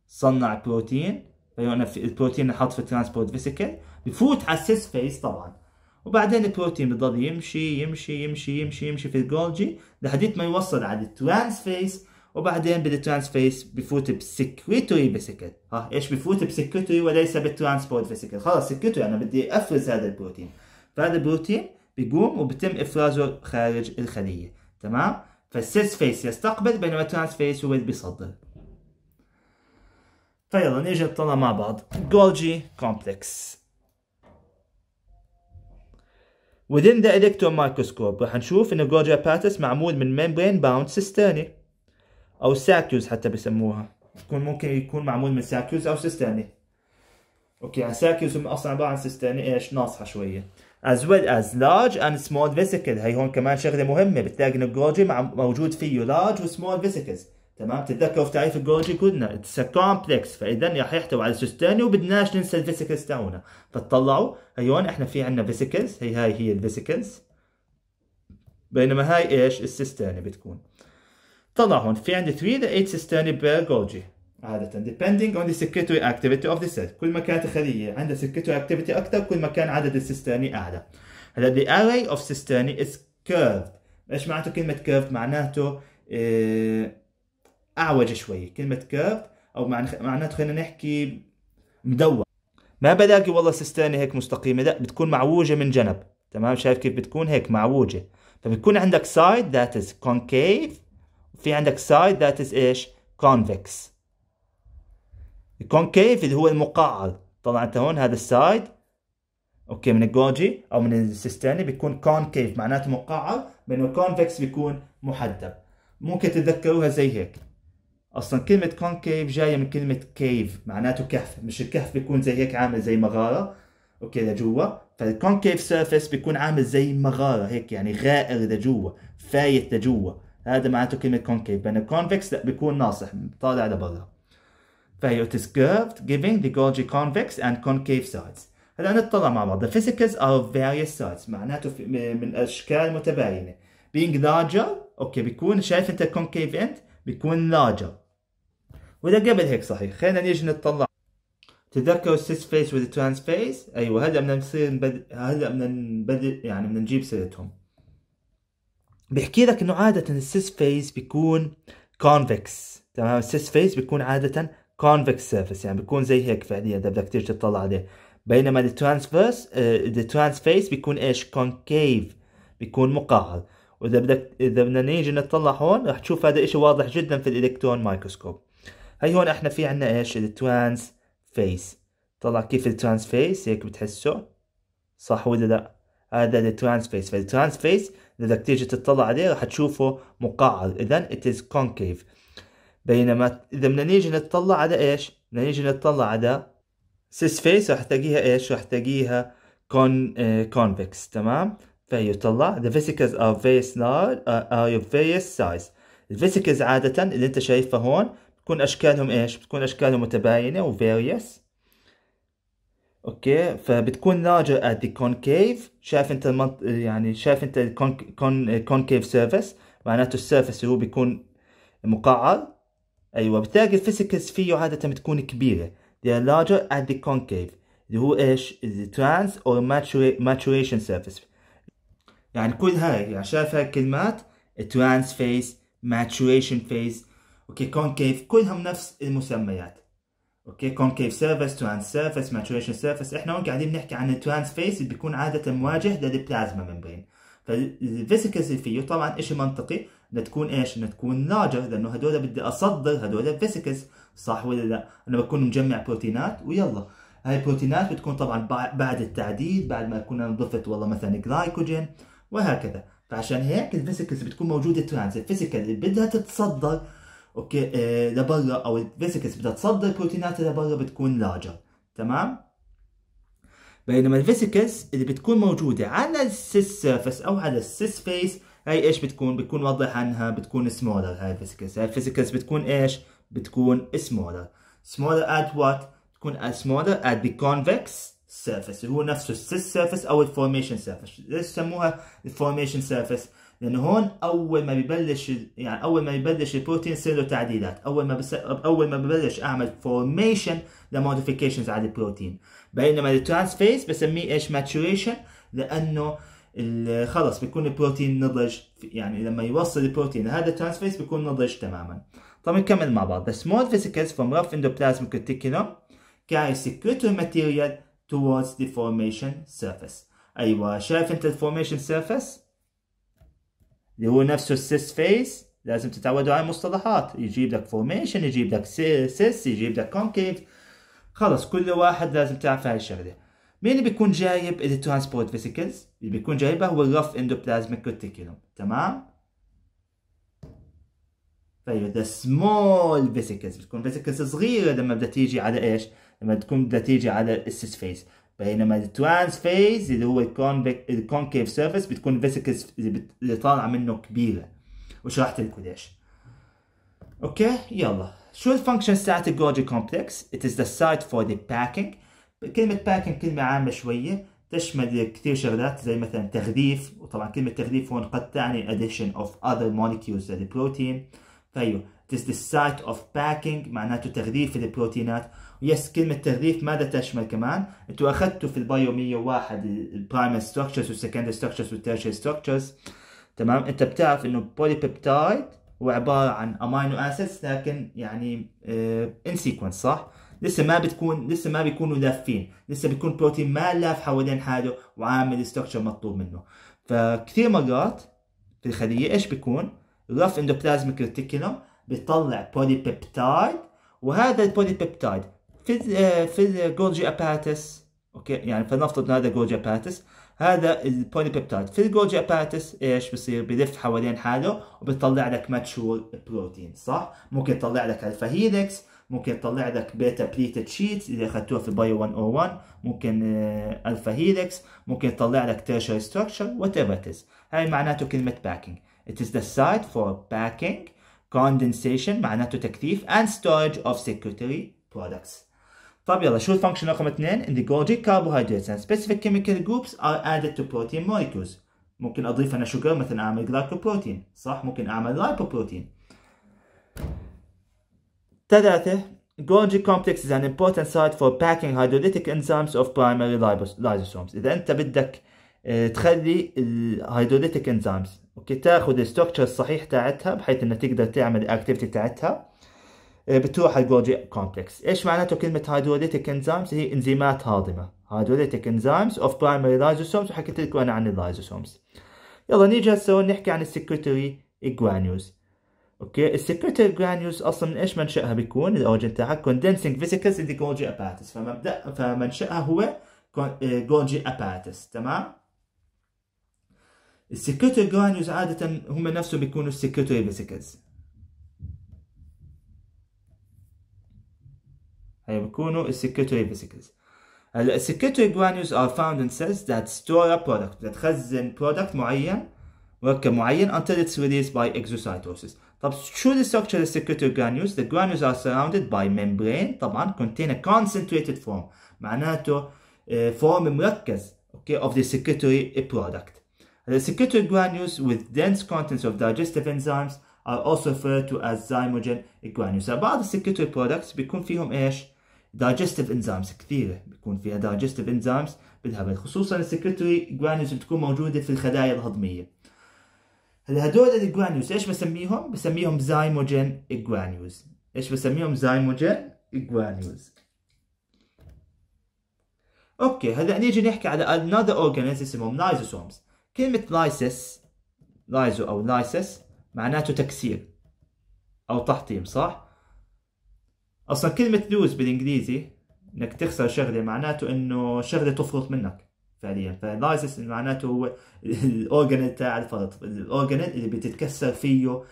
صنع بروتين هيون في البروتين نحط في ترانسبورت فيسيكل بفوت على السيس فيس طبعا وبعدين البروتين بضل يمشي يمشي يمشي يمشي يمشي في الجولجي لحديت ما يوصل على الترانس فيس وبعدين بالترانس فيس بفوت بسكريتوري فيسيكل ها ايش بفوت بسكريتوري وليس بالترانسبورت فيسيكل خلص سكريتوري انا بدي افرز هذا البروتين فهذا البروتين بيقوم وبتم افرازه خارج الخليه تمام فالسيس فيس يستقبل بينما ترانس فيس هو اللي بيصدر فيلا نيجي نطلع مع بعض Golgi complex within the electron microscope راح نشوف ان الجولجي اباتس معمول من membrane bound سيستاني او ساكيوز حتى بسموها يكون ممكن يكون معمول من ساكيوز او سيستاني اوكي يعني ساكيوز هم اصلا عباره عن سيستاني ايش ناصحه شويه as well as large and small vesicle هي هون كمان شغله مهمه بتلاقي ان الجولجي موجود فيه large و small vesicles تمام تتذكروا في تعريف الجولجي قلنا اتس كومبلكس فاذا راح يحتوي على سستاني وبدناش ننسى الفيسيكلز تاعونا فتطلعوا هي هون احنا في عندنا فيسيكلز هي هاي هي الفيسيكلز بينما هاي ايش السستاني بتكون طلع هون في عندي 3 ل 8 سستاني بير جولجي عادة depending on the circuitry activity of the cell كل ما كانت الخلية عندها circuitry activity أكثر كل ما كان عدد السيستاني أعلى هلا the array of cysternي is curved ايش معناته كلمة curved معناته إيه أعوج شوي كلمة curved أو معناته خلينا نحكي مدور ما بلاقي والله سيستاني هيك مستقيمة لا بتكون معوجة من جنب تمام شايف كيف بتكون هيك معوجة فبتكون عندك side that is concave في عندك side that is ايش convex الكونكيف اللي هو المقعد طبعا انت هون هذا السايد اوكي من الجوجي او من السيستاني بيكون كونكيف معناته مقعد بينما الكونفكس بيكون محدب ممكن تتذكروها زي هيك اصلا كلمه كونكيف جايه من كلمه كيف معناته كهف مش الكهف بيكون زي هيك عامل زي مغاره اوكي لجوا فالكونكيف سيرفيس بيكون عامل زي مغاره هيك يعني غائر لجوا فايت لجوا هذا معناته كلمه كونكيف بينما الكونفكس لا بيكون ناصح طالع لبرا فهي it is curved giving the Golgi convex and concave sides هلا نطلع مع بعض the vesicles are of various sides معناته من اشكال متباينه being larger اوكي بيكون شايف انت concave end بيكون larger وده قبل هيك صحيح خلينا نيجي نطلع تذكروا السيس فيس والترانس فيس ايوه هلا بدنا نصير نبد... هلا بدنا نبدأ يعني بدنا نجيب سيرتهم بحكي لك انه عاده السيس فيس بيكون كونفكس تمام السيس فيس بيكون عاده كونفكس surface يعني بيكون زي هيك فعليا اذا بدك تيجي تطلع عليه بينما الترانسفيرس آه، face بيكون ايش كونكيف بيكون مقعر واذا بدك اذا بدنا نيجي نطلع هون رح تشوف هذا الشيء واضح جدا في الالكترون مايكروسكوب هي هون احنا في عندنا ايش الترانس فيس طلع كيف الترانس فيس هيك بتحسه صح ولا لا هذا الترانس فيس فالترانس فيس اذا بدك تيجي تطلع عليه رح تشوفه مقعر اذا it is concave بينما اذا بدنا نيجي نتطلع على ايش بدنا نيجي نتطلع على سيس فيس رح تلاقيها ايش رح تلاقيها كون كونفكس آه، تمام فيطلع the vesicles are various large آه، are of various size الفيسيكلز عادة اللي انت شايفها هون بتكون اشكالهم ايش بتكون اشكالهم متباينة و various اوكي فبتكون larger at the concave شايف انت المنط... يعني شايف انت كونكيف سيرفيس آه، معناته السيرفيس هو بيكون مقعر ايوه بتلاقي الفيسيكس فيه عاده بتكون كبيره they are larger at the concave اللي هو ايش trans or maturation surface يعني كل هاي يعني شايف هاي الكلمات ترانس فيس maturation phase اوكي كونكيف كلهم نفس المسميات اوكي كونكيف surface ترانس surface ماتوريشن surface احنا هون قاعدين بنحكي عن الترانس فيس اللي بيكون عاده مواجه للبلازما ممبرين فالفيسيكلز اللي فيه طبعا شيء منطقي لتكون تكون ايش لتكون تكون لارجر لانه هدول بدي اصدر هدول فيسيكلز صح ولا لا انا بكون مجمع بروتينات ويلا هاي البروتينات بتكون طبعا بعد التعديل بعد ما اكون انا ضفت والله مثلا جلايكوجين وهكذا فعشان هيك الفيسيكلز بتكون موجوده ترانز الفيسيكل اللي بدها تتصدر اوكي إيه لبرا او الفيسيكلز بدها تصدر بروتيناتها لبرا بتكون لارجر تمام بينما الفيسيكلز اللي بتكون موجودة على السيس سيرفس أو على السيس فيس هاي ايش بتكون بتكون واضح عنها بتكون سمولر هاي الفيزيكلز هاي الفيزيكلز بتكون ايش بتكون سمولر سمولر ات وات بتكون سمولر ات كونفكس سيرفيس، اللي هو نفسه السيس سيرفيس او الفورميشن سيرفيس ليش سموها الفورميشن سيرفيس لانه هون اول ما ببلش يعني اول ما ببلش البروتين يصير له تعديلات اول ما بس اول ما ببلش اعمل فورميشن لموديفيكيشنز على البروتين بينما الترانس فيز بسميه ايش ماتشوريشن لانه خلص بيكون البروتين نضج يعني لما يوصل البروتين لهذا الترانسفيرس بيكون نضج تماما طب نكمل مع بعض the small vesicles from rough endoplasmic reticulum carry secretory material towards the formation surface ايوه شايف انت الفورميشن سيرفيس اللي هو نفسه السيس فيس لازم تتعودوا على المصطلحات يجيب لك فورميشن يجيب لك سيس يجيب لك كونكيف خلص كل واحد لازم تعرف هاي الشغله مين اللي بيكون جايب الترانسبورت فيسيكلز اللي بيكون جايبها هو الرف اندوبلازميك كوتيكولوم تمام فهي ذا سمول فيسيكلز بتكون فيسيكلز صغيره لما بدها تيجي على ايش لما تكون بدها تيجي على السيس فيز بينما الترانس فيز اللي هو الكونفك الكونكيف سيرفيس بتكون فيسيكلز اللي, طالعه منه كبيره وشرحت لكم ليش اوكي يلا شو الفانكشن ساعة الجورجي كومبلكس؟ It is the site for the packing كلمة باكينج كلمة عامة شوية تشمل كثير شغلات زي مثلا تغذيف وطبعا كلمة تغذيف هون قد تعني addition of other molecules to the protein فايو is the site of packing معناته تغذيف البروتينات ويس كلمة تغذيف ماذا تشمل كمان انتوا اخذتوا في البايو 101 البرايمري ستراكشرز structures ستراكشرز tertiary ستراكشرز تمام انت بتعرف انه بيبتايد هو عبارة عن امينو اسيدز لكن يعني ان آه، سيكونس صح لسه ما بتكون لسه ما بيكونوا لافين لسه بيكون بروتين ما لاف حوالين حاله وعامل ستراكشر مطلوب منه فكثير مرات في الخليه ايش بيكون رف اندوبلازميك ريتيكولوم بيطلع بولي بيبتايد وهذا البولي بيبتايد في الـ آه، في الجولجي اباتس اوكي يعني فلنفترض هذا جولجي اباتس هذا البولي بيبتايد في الجولجي اباتس ايش بصير بلف حوالين حاله وبيطلع لك ماتشور بروتين صح ممكن يطلع لك الفا هيلكس ممكن تطلع لك بيتا بليتد شيتس اللي اخذتوها في بايو 101 ممكن الفا آه، هيليكس ممكن تطلع لك تيرشر ستراكشر وات ايفر هاي معناته كلمه باكينج It is the site for packing, condensation معناته تكثيف and storage of secretary products. طب يلا شو الفانكشن رقم اثنين؟ In the Golgi carbohydrates and specific chemical groups are added to protein molecules. ممكن اضيف انا شوجر مثلا اعمل glycoprotein صح؟ ممكن اعمل lipoprotein. ثلاثة Golgi complex is an important site for packing hydrolytic enzymes of primary lysosomes إذا أنت بدك آه، تخلي الهيدروليتيك انزيمز اوكي تاخذ الستركتشر الصحيح تاعتها بحيث انها تقدر تعمل الاكتيفيتي تاعتها آه، بتروح على Golgi كومبلكس ايش معناته كلمه هيدروليتيك انزيمز هي انزيمات هاضمه هيدروليتيك انزيمز اوف برايمري لايزوسومز وحكيت لكم انا عن اللايزوسومز يلا نيجي هسه نحكي عن السكرتوري جرانيوز اوكي السكرتير جرانيولز اصلا من ايش منشاها بيكون الاوجن تاعها كوندنسنج فيسيكلز ان جولجي اباتس فمبدا فمنشاها هو جولجي اباتس آه، تمام السكرتير جرانيولز عاده هم نفسهم بيكونوا السكرتير فيسيكلز هي بيكونوا السكرتير فيسيكلز هلا السكرتير جرانيولز ار فاوند ان سيلز ذات ستور ا برودكت بتخزن برودكت معين مركب معين until it's released by exocytosis طب شو الستركتشر السيكريتوجرانيوز؟ The granules are surrounded by membrane طبعا contain a concentrated form معناته فورم مركز اوكي okay, of the secretory eh, product. The secretory granules with dense contents of digestive enzymes are also referred to as zymogen eh, granules. بعض السكرتوري products بيكون فيهم ايش؟ digestive enzymes كثيرة بيكون فيها digestive enzymes بالهبل خصوصا السكرتوري granules بتكون موجودة في الخلايا الهضمية. هلا هدول الجرانيولز ايش بسميهم؟ بسميهم زايموجين جرانيولز ايش بسميهم زايموجين جرانيولز اوكي هلا نيجي نحكي على another organism اسمهم lysosomes كلمة lysis لايزو او لايسس معناته تكسير او تحطيم صح؟ اصلا كلمة لوز بالانجليزي انك تخسر شغلة معناته انه شغلة تفرط منك فعليا فاللايسس معناته هو الاورجانيل تاع الفرط الاورجانيل اللي بتتكسر فيه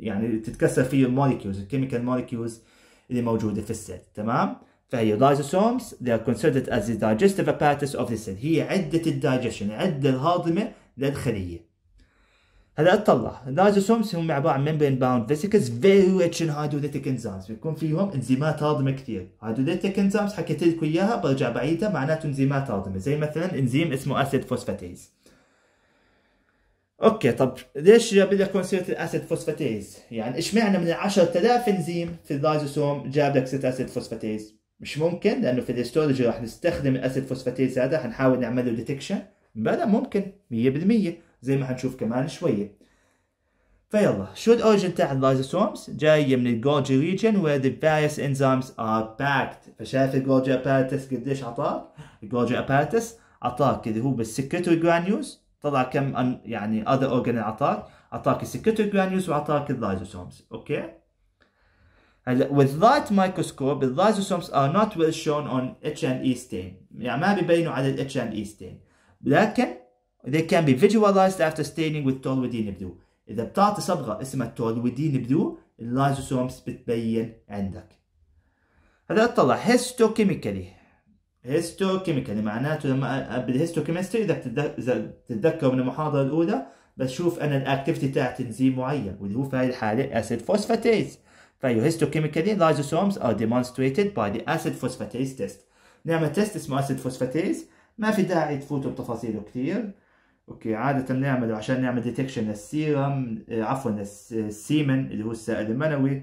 يعني تتكسر فيه المولكيولز الكيميكال مولكيولز اللي موجوده في السيل تمام فهي lysosomes they are considered as the digestive apparatus of the cell هي عدة الدايجشن عدة الهاضمة للخلية هلا اطلع لازم هم عباره عن ممبرين باوند فيسيكلز فيري ريتش ان هيدروليتيك انزيمز بيكون فيهم انزيمات هاضمه كثير هيدروليتيك انزيمز حكيت لكم اياها برجع بعيدها معناته انزيمات هاضمه زي مثلا انزيم اسمه اسيد فوسفاتيز اوكي طب ليش جاب لك سيره الاسيد فوسفاتيز؟ يعني ايش معنى من 10000 انزيم في اللايزوسوم جاب لك سيره اسيد فوسفاتيز؟ مش ممكن لانه في الهيستولوجي راح نستخدم الاسيد فوسفاتيز هذا حنحاول نعمل له ديتكشن بلا ممكن 100% زي ما حنشوف كمان شوية فيلا should origin تاع اللايزوسومز جاية من الجولجي region where the various enzymes are packed فشايف الجولجي apparatus قديش عطاك الجولجي apparatus عطاك اللي هو بالسكرتوري جرانيوز طلع كم يعني other organ عطاك عطاك السكرتوري جرانيوز وعطاك اللايزوسومز اوكي هلا with light microscope the lysosomes are not well shown on H&E stain يعني ما بيبينوا على ال H&E stain لكن They can be visualized after staining with toluidine blue. إذا بتعطي صبغة اسمها toluidine blue اللايزوسومز بتبين عندك. هلا اطلع هيستوكيميكالي هيستوكيميكالي معناته لما بالهيستوكيمستري إذا بتتذكر من المحاضرة الأولى بشوف أنا الأكتيفيتي تاعت إنزيم معين واللي هو في هذه الحالة أسيد فوسفاتيز. فأيوه histochemically lysosomes are demonstrated by the acid phosphatase test. نعمل تيست اسمه acid phosphatase ما في داعي تفوتوا بتفاصيله كثير اوكي عاده نعمل عشان نعمل ديتكشن السيرم آه، عفوا آه، السيمن اللي هو السائل المنوي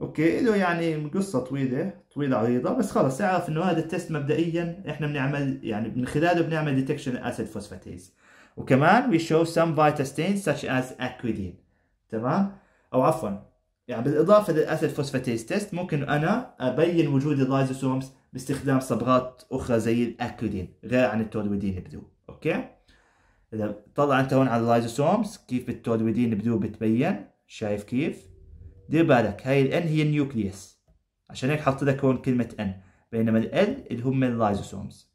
اوكي له يعني قصه طويله طويله عريضه بس خلص اعرف انه هذا التست مبدئيا احنا بنعمل يعني من خلاله بنعمل ديتكشن اسيد فوسفاتيز وكمان we show some vital stains such as acridine تمام او عفوا يعني بالاضافه للاسيد فوسفاتيز تيست ممكن انا ابين وجود الرايزوسومز باستخدام صبغات اخرى زي الاكريدين غير عن التولويدين بلو اوكي اذا طلع انت هون على اللايزوسومز كيف التولويدين بدو بتبين شايف كيف دير بالك هاي الان هي النيوكليوس عشان هيك حط لك هون كلمه ان بينما ال اللي هم اللايزوسومز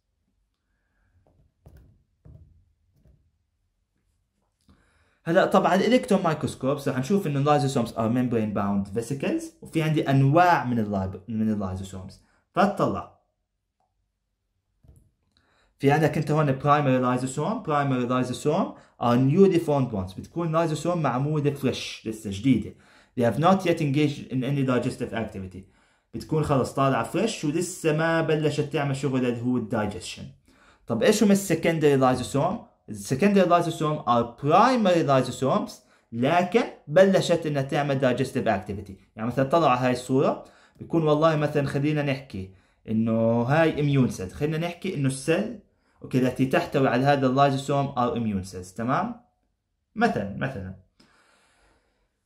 هلا طبعا الالكترون مايكروسكوبس رح نشوف انه اللايزوسومز ار ميمبرين باوند فيسيكلز وفي عندي انواع من من اللايزوسومز فتطلع في عندك انت هون برايمري لايزوسوم برايمري لايزوسوم ار نيولي formed ones بتكون لايزوسوم معموله فريش لسه جديده they have not yet engaged in any digestive activity بتكون خلص طالعه فريش ولسه ما بلشت تعمل شغل اللي هو الدايجستشن طب ايش هم السكندري لايزوسوم السكندري لايزوسوم ار برايمري لايزوسومز لكن بلشت انها تعمل دايجستيف اكتيفيتي يعني مثلا طلعوا على هاي الصوره بيكون والله مثلا خلينا نحكي انه هاي اميون سيل خلينا نحكي انه السيل اوكي التي تحتوي على هذا اللايزوسوم او اميون سيلز تمام مثلا مثلا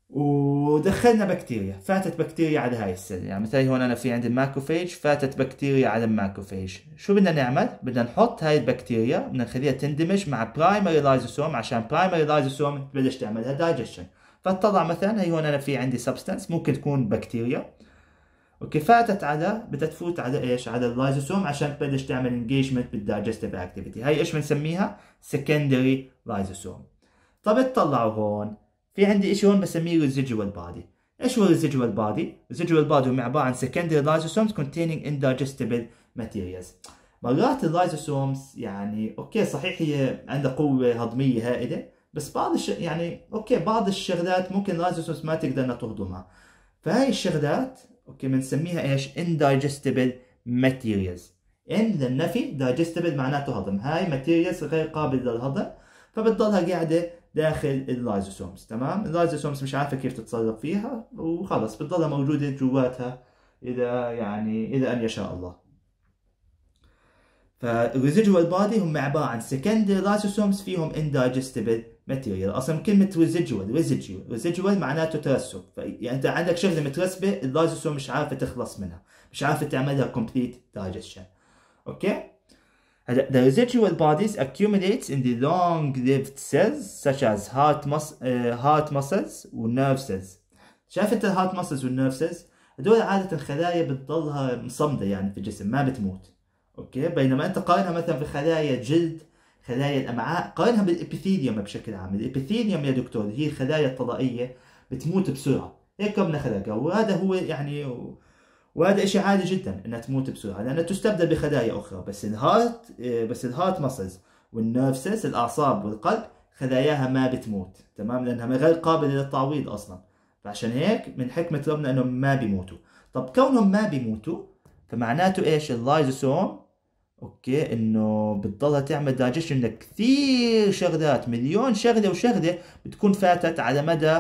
ودخلنا بكتيريا فاتت بكتيريا على هاي السيل يعني مثلا هون انا في عندي الماكروفيج فاتت بكتيريا على الماكروفيج شو بدنا نعمل بدنا نحط هاي البكتيريا بدنا نخليها تندمج مع برايمري لايزوسوم عشان برايمري لايزوسوم تبلش تعملها دايجشن فتطلع مثلا هي هون انا في عندي سبستنس ممكن تكون بكتيريا اوكي فاتت على بدها تفوت على ايش على اللايزوسوم عشان تبلش تعمل انجيجمنت بالدايجستيف اكتيفيتي هاي ايش بنسميها سكندري لايزوسوم طب اطلعوا هون في عندي شيء هون بسميه ريزيدوال بادي ايش هو ريزيجوال بادي ريزيجوال بادي هم عباره عن سكندري لايزوسومز كونتيننج اندايجستبل ماتيريالز. مرات اللايزوسومز يعني اوكي صحيح هي عندها قوه هضميه هائله بس بعض الش... يعني اوكي بعض الشغلات ممكن اللايزوسومز ما تقدر انها تهضمها فهي الشغلات اوكي بنسميها ايش indigestible materials ان للنفي digestible معناته هضم هاي materials غير قابل للهضم فبتضلها قاعده داخل اللايزوسومز تمام اللايزوسومز مش عارفه كيف تتصرف فيها وخلص بتضلها موجوده جواتها اذا يعني اذا ان يشاء الله فالريزيجوال بادي هم عباره عن سكندري لايسوسومز فيهم indigestible ماتيريال اصلا كلمه ريزيدوال ريزيدوال ريزيدوال معناته ترسب يعني انت عندك شغله مترسبه اللايزوسوم مش عارفه تخلص منها مش عارفه تعملها كومبليت دايجستشن اوكي هلا the residual bodies accumulates in the long-lived cells such as heart, mus uh, heart muscles والnerve cells شايف انت الهارت muscles والنيرف cells هدول عادة خلايا بتضلها مصمدة يعني في الجسم ما بتموت اوكي بينما انت قارنها مثلا في خلايا جلد خلايا الامعاء قارنها بالابيثيليوم بشكل عام الابيثيليوم يا دكتور هي الخلايا الطلائيه بتموت بسرعه هيك ربنا خلقها وهذا هو يعني وهذا شيء عادي جدا انها تموت بسرعه لانها تستبدل بخلايا اخرى بس الهارت آه، بس الهارت مسلز والنرفسس الاعصاب والقلب خلاياها ما بتموت تمام لانها غير قابله للتعويض اصلا فعشان هيك من حكمه ربنا انهم ما بيموتوا طب كونهم ما بيموتوا فمعناته ايش اللايزوسوم اوكي انه بتضلها تعمل دايجشن لكثير شغلات مليون شغله وشغله بتكون فاتت على مدى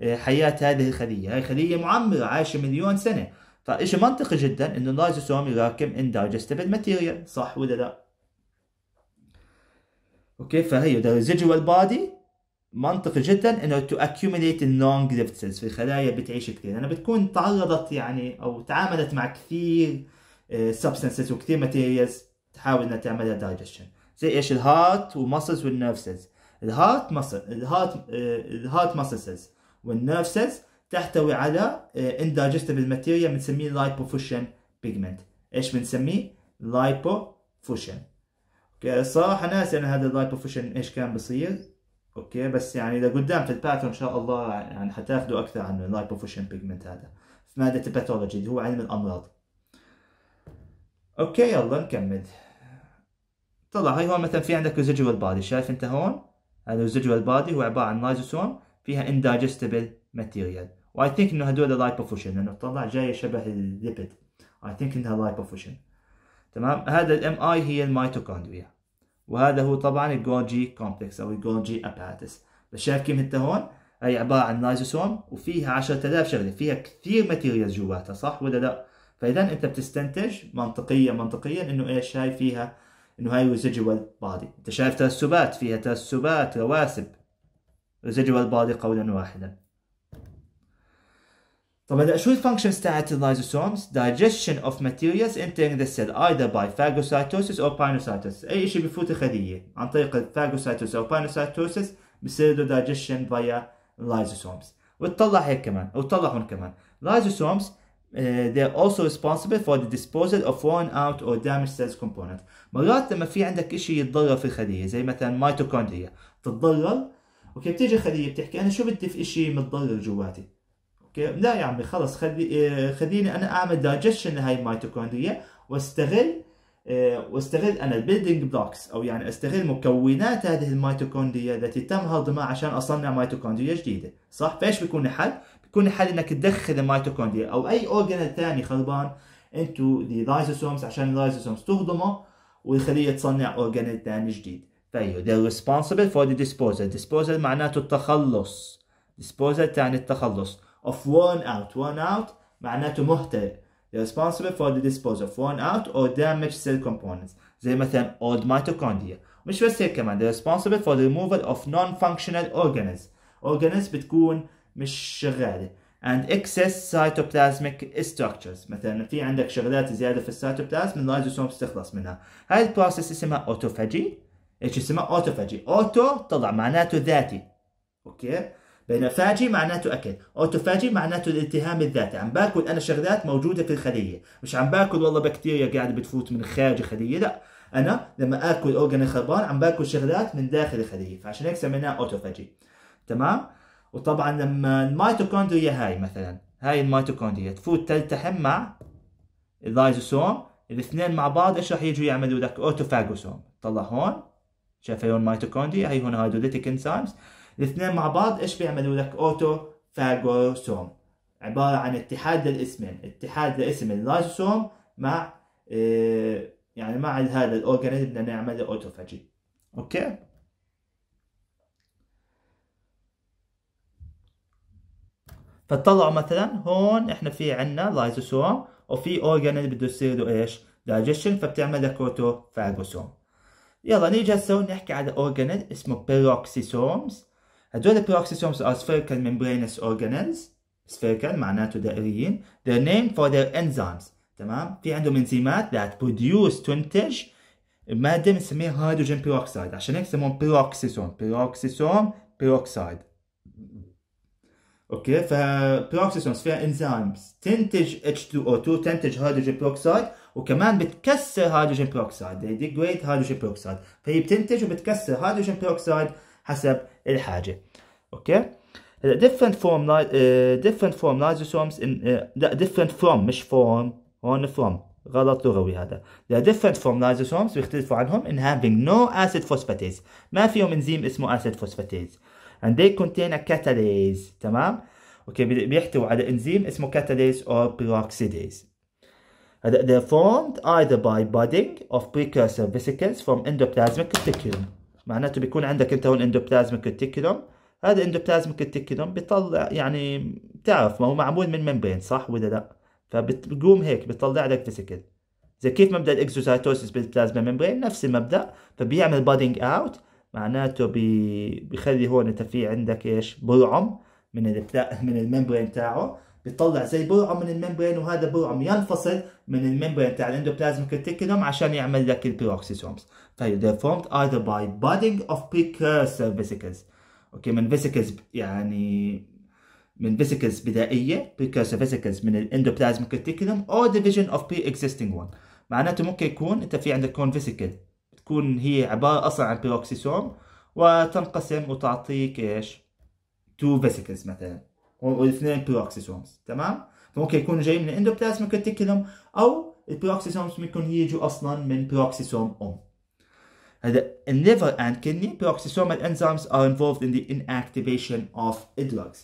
آه، حياه هذه الخليه، هاي خليه معمره عايشه مليون سنه، فشيء طيب، منطقي جدا انه اللايزوسوم يراكم اندايجستبل ماتيريال، صح ولا لا؟ اوكي فهي ذا ريزيدوال بادي منطقي جدا انه تو اكيوميليت اللونج ليفت سيلز في الخلايا بتعيش كثير لانها يعني بتكون تعرضت يعني او تعاملت مع كثير سبستنسز آه، وكثير ماتيريالز تحاول انها تعملها دايجشن زي ايش الهارت والمسلز والنرفسز سيلز الهارت مسل الهارت الهارت مسلز والنرفسز سيلز تحتوي على اندايجستبل آه، ماتيريا بنسميه لايبوفوشن بيجمنت ايش بنسميه لايبوفوشن اوكي الصراحه ناسي يعني انا هذا اللايبوفوشن ايش كان بصير اوكي بس يعني لقدام في الباثو ان شاء الله يعني حتاخذوا اكثر عن اللايبوفوشن بيجمنت هذا في ماده الباثولوجي اللي هو علم الامراض اوكي يلا نكمل طلع هاي هون مثلا في عندك ريزيجوال بادي شايف انت هون هذا الريزيدوال بادي هو عباره عن لايزوسوم فيها اندايجستبل ماتيريال واي ثينك انه هدول لايبوفوشن لانه طلع جايه شبه الليبيد اي ثينك انها لايبوفوشن تمام هذا الام اي هي الميتوكوندريا وهذا هو طبعا الجولجي كومبلكس او الجولجي اباتس بس شايف كيف انت هون هي عباره عن لايزوسوم وفيها 10000 شغله فيها كثير ماتيريالز جواتها صح ولا لا فاذا انت بتستنتج منطقيا منطقيا انه ايش هاي فيها انه هاي ريزيجوال بادي انت شايف ترسبات فيها ترسبات رواسب ريزيجوال بادي قولا واحدا طبعا شو الفانكشنز تاعت اللايزوسومز؟ digestion of materials entering the cell either by phagocytosis or pinocytosis اي شيء بفوت الخليه عن طريق الفاجوسايتوس او pinocytosis بصير له digestion via اللايزوسومز وتطلع هيك كمان وتطلع هون كمان لايزوسومز Uh, they are also responsible for the disposal of worn out or damaged cells component مرات لما في عندك شيء يتضرر في الخليه زي مثلا ميتوكوندريا تتضرر اوكي بتيجي الخليه بتحكي انا شو بدي في شيء متضرر جواتي اوكي لا يا عمي خلص خلي uh, خليني انا اعمل دايجشن لهي الميتوكوندريا واستغل uh, واستغل انا البيلدينج بلوكس او يعني استغل مكونات هذه الميتوكوندريا التي تم هضمها عشان اصنع ميتوكوندريا جديده صح فايش بيكون الحل كل حل انك تدخل الميتوكوندريا او اي اورجانل ثاني خربان انتو الرايزوسومز عشان الرايزوسومز تهضمه والخليه تصنع اورجانل ثاني جديد فايو they're responsible for the disposal disposal معناته التخلص disposal تعني التخلص of worn out worn out معناته مهترئ they're responsible for the disposal of worn out or damaged cell components زي مثلا old mitochondria مش بس هيك كمان they're responsible for the removal of non-functional organs organs بتكون مش شغاله and excess cytoplasmic structures مثلا في عندك شغلات زياده في السيتوبلازم اللايزوسوم تخلص منها هاي البروسيس اسمها اوتوفاجي ايش اسمها اوتوفاجي اوتو طلع معناته ذاتي اوكي بين فاجي معناته اكل اوتوفاجي معناته الالتهام الذاتي عم باكل انا شغلات موجوده في الخليه مش عم باكل والله بكتيريا قاعده بتفوت من خارج الخليه لا انا لما اكل اورجان خربان عم باكل شغلات من داخل الخليه فعشان هيك سميناها اوتوفاجي تمام وطبعا لما الميتوكوندريا هاي مثلا هاي الميتوكوندريا تفوت تلتحم مع اللايزوسوم الاثنين مع بعض ايش راح يجوا يعملوا لك اوتوفاجوسوم طلع هون شايف هون ميتوكوندريا هي هون هيدوليتيك انزيمز الاثنين مع بعض ايش بيعملوا لك اوتوفاجوسوم عباره عن اتحاد للاسمين اتحاد لاسم اللايزوسوم مع إيه يعني مع هذا الاورجانيزم بدنا نعمل اوتوفاجي اوكي فطلعوا مثلا هون احنا في عندنا لايزوسوم وفي اورجانيل بده يصير له ايش؟ دايجشن فبتعمل لك فاجوسوم يلا نيجي هسه نحكي على اورجانيل اسمه بيروكسيسومز هدول البيروكسيسومز are spherical membranous organelles spherical معناته دائريين they're named for their enzymes تمام في عندهم انزيمات that produce تنتج ماده بنسميها هيدروجين بيروكسيد عشان هيك سموهم بيروكسيسوم بيروكسيسوم بيروكسيد اوكي فبروكسيسومز فيها انزيمز تنتج H2O2 تنتج هيدروجين بروكسايد وكمان بتكسر هيدروجين بروكسايد دي ديجريد هيدروجين بروكسايد فهي بتنتج وبتكسر هيدروجين بروكسايد حسب الحاجه اوكي هلا ديفرنت فورم ديفرنت فورم لايزوسومز لا ديفرنت فورم مش فورم هون فورم غلط لغوي هذا ذا ديفرنت فورم لايزوسومز بيختلفوا عنهم ان هافينج نو اسيد فوسفاتيز ما فيهم انزيم اسمه اسيد فوسفاتيز and they contain a catalase تمام اوكي بيحتوي على انزيم اسمه catalase or peroxidase هذا they're formed either by budding of precursor vesicles from endoplasmic reticulum معناته بيكون عندك انت هون endoplasmic reticulum هذا endoplasmic reticulum بيطلع يعني بتعرف ما هو معمول من ممبرين صح ولا لا فبتقوم هيك بيطلع لك فيسيكل زي كيف مبدا الاكزوسايتوسيس بالبلازما ممبرين نفس المبدا فبيعمل بادينج اوت معناته بي... بخلي هون انت في عندك ايش برعم من ال... من الممبرين تاعه بيطلع زي برعم من الممبرين وهذا برعم ينفصل من الممبرين تاع الاندوبلازم ريتيكولوم عشان يعمل لك البروكسيسومز طيب they're formed either by budding of precursor vesicles اوكي من vesicles يعني من vesicles بدائية precursor vesicles من الاندوبلازم ريتيكولوم or division of pre-existing one معناته ممكن يكون انت في عندك كون فيسيكل تكون هي عبارة أصلا عن بيروكسيسوم وتنقسم وتعطيك إيش تو فيسيكلز مثلا والاثنين بيروكسيسومز تمام فممكن يكون جاي من الاندوبلازما ممكن او البيروكسيسومز ممكن يجوا اصلا من بيروكسيسوم ام هذا in اند كيدني kidney peroxisomal ار انفولفد ان ذا the inactivation اوف drugs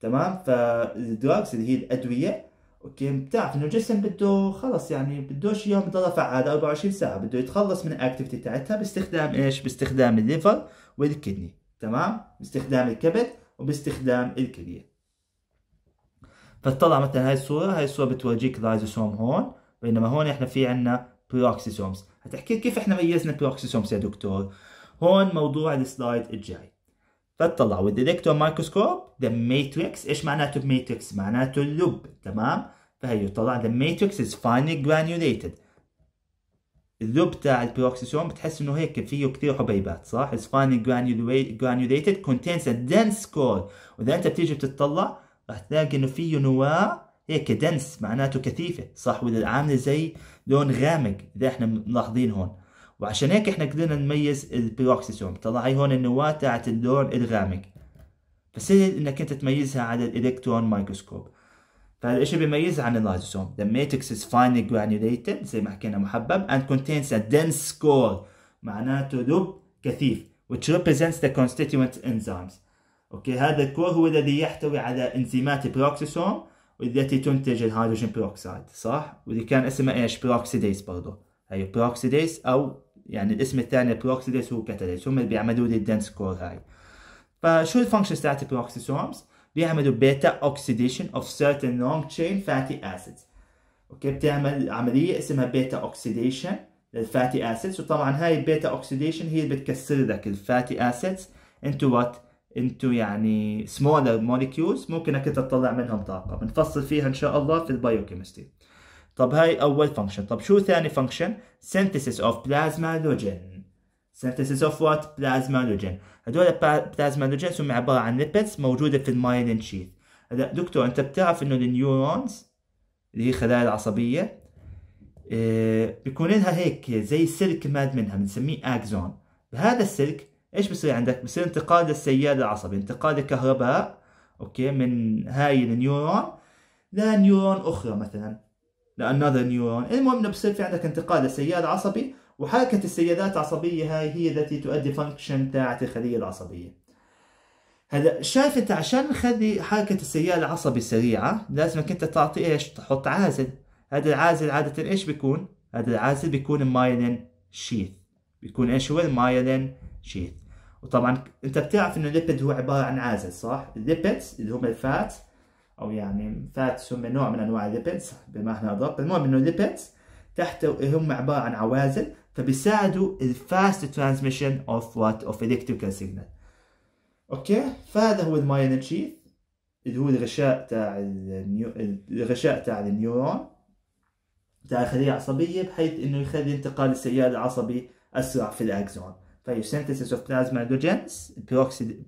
تمام فالدراجز اللي هي الادويه اوكي بتعرف انه الجسم بده خلص يعني بدوش يوم يضل فعال 24 ساعه بده يتخلص من الاكتيفيتي تاعتها باستخدام ايش باستخدام الليفر والكدني تمام باستخدام الكبد وباستخدام الكليه فتطلع مثلا هاي الصوره هاي الصوره بتورجيك لايزوسوم هون بينما هون احنا في عندنا بروكسيسومز هتحكي كيف احنا ميزنا بروكسيسومز يا دكتور هون موضوع السلايد الجاي فتطلع والديتكتور مايكروسكوب ذا ماتريكس ايش معناته ماتريكس معناته اللب تمام؟ فهي طلع ذا ماتريكس از فاينلي جرانيوليتد اللب تاع البروكسيسوم بتحس انه هيك فيه كثير حبيبات صح؟ از فاينلي جرانيوليتد كونتينز ا دنس كور واذا انت بتيجي بتطلع راح تلاقي انه فيه نواه هيك دنس معناته كثيفه صح ولا عامله زي لون غامق اذا احنا ملاحظين هون وعشان هيك احنا قدرنا نميز البيروكسيسوم طلع هي هون النواة تاعت اللون الغامق فسهل انك انت تميزها على الالكترون مايكروسكوب فالشيء بيميزها عن اللايزوسوم the matrix is finely granulated زي ما حكينا محبب and contains a dense core معناته لب كثيف which represents the constituent enzymes اوكي هذا الكور هو الذي يحتوي على انزيمات البروكسيسوم والتي تنتج الهيدروجين بيروكسيد صح واللي كان اسمها ايش بروكسيديز برضه هي بروكسيديز او يعني الاسم الثاني بروكسيدس كاتاليس هم اللي بيعملوا لي الدنس كور هاي فشو الفانكشن تاعت البروكسيسومز بيعملوا بيتا اوكسيديشن اوف سيرتن لونج تشين فاتي اسيدز اوكي بتعمل عمليه اسمها بيتا اوكسيديشن للفاتي اسيدز وطبعا هاي البيتا اوكسيديشن هي اللي بتكسر لك الفاتي اسيدز انتو وات انتو يعني سمولر موليكيولز ممكن انك تطلع منهم طاقه بنفصل فيها ان شاء الله في البايوكيمستري طب هاي اول فانكشن طب شو ثاني فانكشن synthesis of plasma halogen synthesis of what plasma هدول plasma halogen هم عباره عن lipids موجوده في المايلين شيث هلا دكتور انت بتعرف انه النيورونز اللي هي خلايا العصبيه آه، بيكون لها هيك زي سلك ماد منها بنسميه اكزون بهذا السلك ايش بصير عندك بصير انتقال للسيال العصبي انتقال الكهرباء اوكي من هاي النيورون لنيورون اخرى مثلا لانذر نيورون المهم بصير في عندك انتقال لسيال عصبي وحركة السيالات العصبية هاي هي التي تؤدي فانكشن تاعت الخلية العصبية هلا شايف انت عشان نخلي حركة السيال العصبي سريعة لازمك انت تعطي ايش تحط عازل هذا العازل عادة ايش بيكون هذا العازل بيكون مايلين شيث بيكون ايش هو المايلين شيث وطبعا انت بتعرف انه الليبيد هو عبارة عن عازل صح الليبيدز اللي هم الفات او يعني فات تسمى نوع من انواع الليبيدز بمعنى احنا المهم انه الليبيدز تحت هم عباره عن عوازل فبيساعدوا الفاست ترانسميشن اوف وات اوف الكتريكال سيجنال اوكي فهذا هو المايلين اللي هو الغشاء تاع النيو... الغشاء تاع النيورون تاع الخليه العصبيه بحيث انه يخلي انتقال السيال العصبي اسرع في الاكزون فهي طيب، synthesis of plasma endogens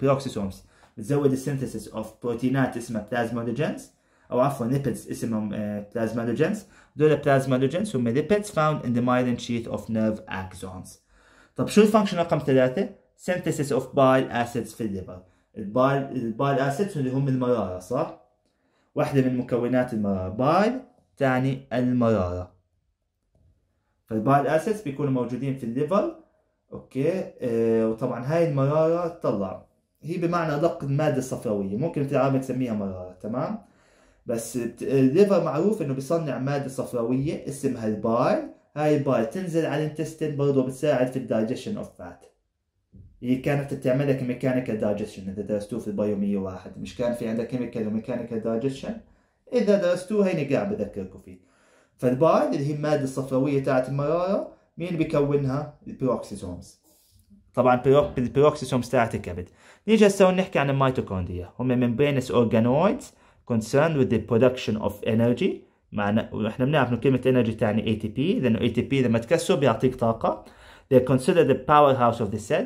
peroxisomes بتزود السينثيسيس اوف بروتينات اسمها بلازمودوجينز او عفوا ليبيدز اسمهم بلازمودوجينز دول بلازمودوجينز هم ليبيدز found in the myelin sheath of nerve axons طب شو الفانكشن رقم ثلاثة؟ synthesis of bile acids في الليبر البايل البايل اسيدز اللي هم المرارة صح؟ واحدة من مكونات المرارة بايل ثاني المرارة فالبايل اسيدز بيكونوا موجودين في الليفر اوكي آه وطبعا هاي المرارة تطلع هي بمعنى دق المادة الصفراوية ممكن العالم تسميها مرارة تمام بس الليفر معروف انه بيصنع مادة صفراوية اسمها الباي هاي الباي تنزل على الانتستين برضه بتساعد في الدايجشن اوف فات هي كانت بتعملها ميكانيكال دايجشن اذا درستوه في البايو 101 مش كان في عندها كيميكال وميكانيكال دايجشن اذا درستوه هيني قاعد بذكركم فيه فالباي اللي هي المادة الصفراوية تاعت المرارة مين بيكونها؟ البروكسيزومز طبعا البيروكسيسوم ستاعت الكبد نيجي هسه ونحكي عن الميتوكوندريا هم ممبرينس اورجانويدز concerned with the production of energy معنا احنا بنعرف انه كلمه energy تعني اي تي بي لانه اي تي بي لما تكسر بيعطيك طاقه they consider the powerhouse of the cell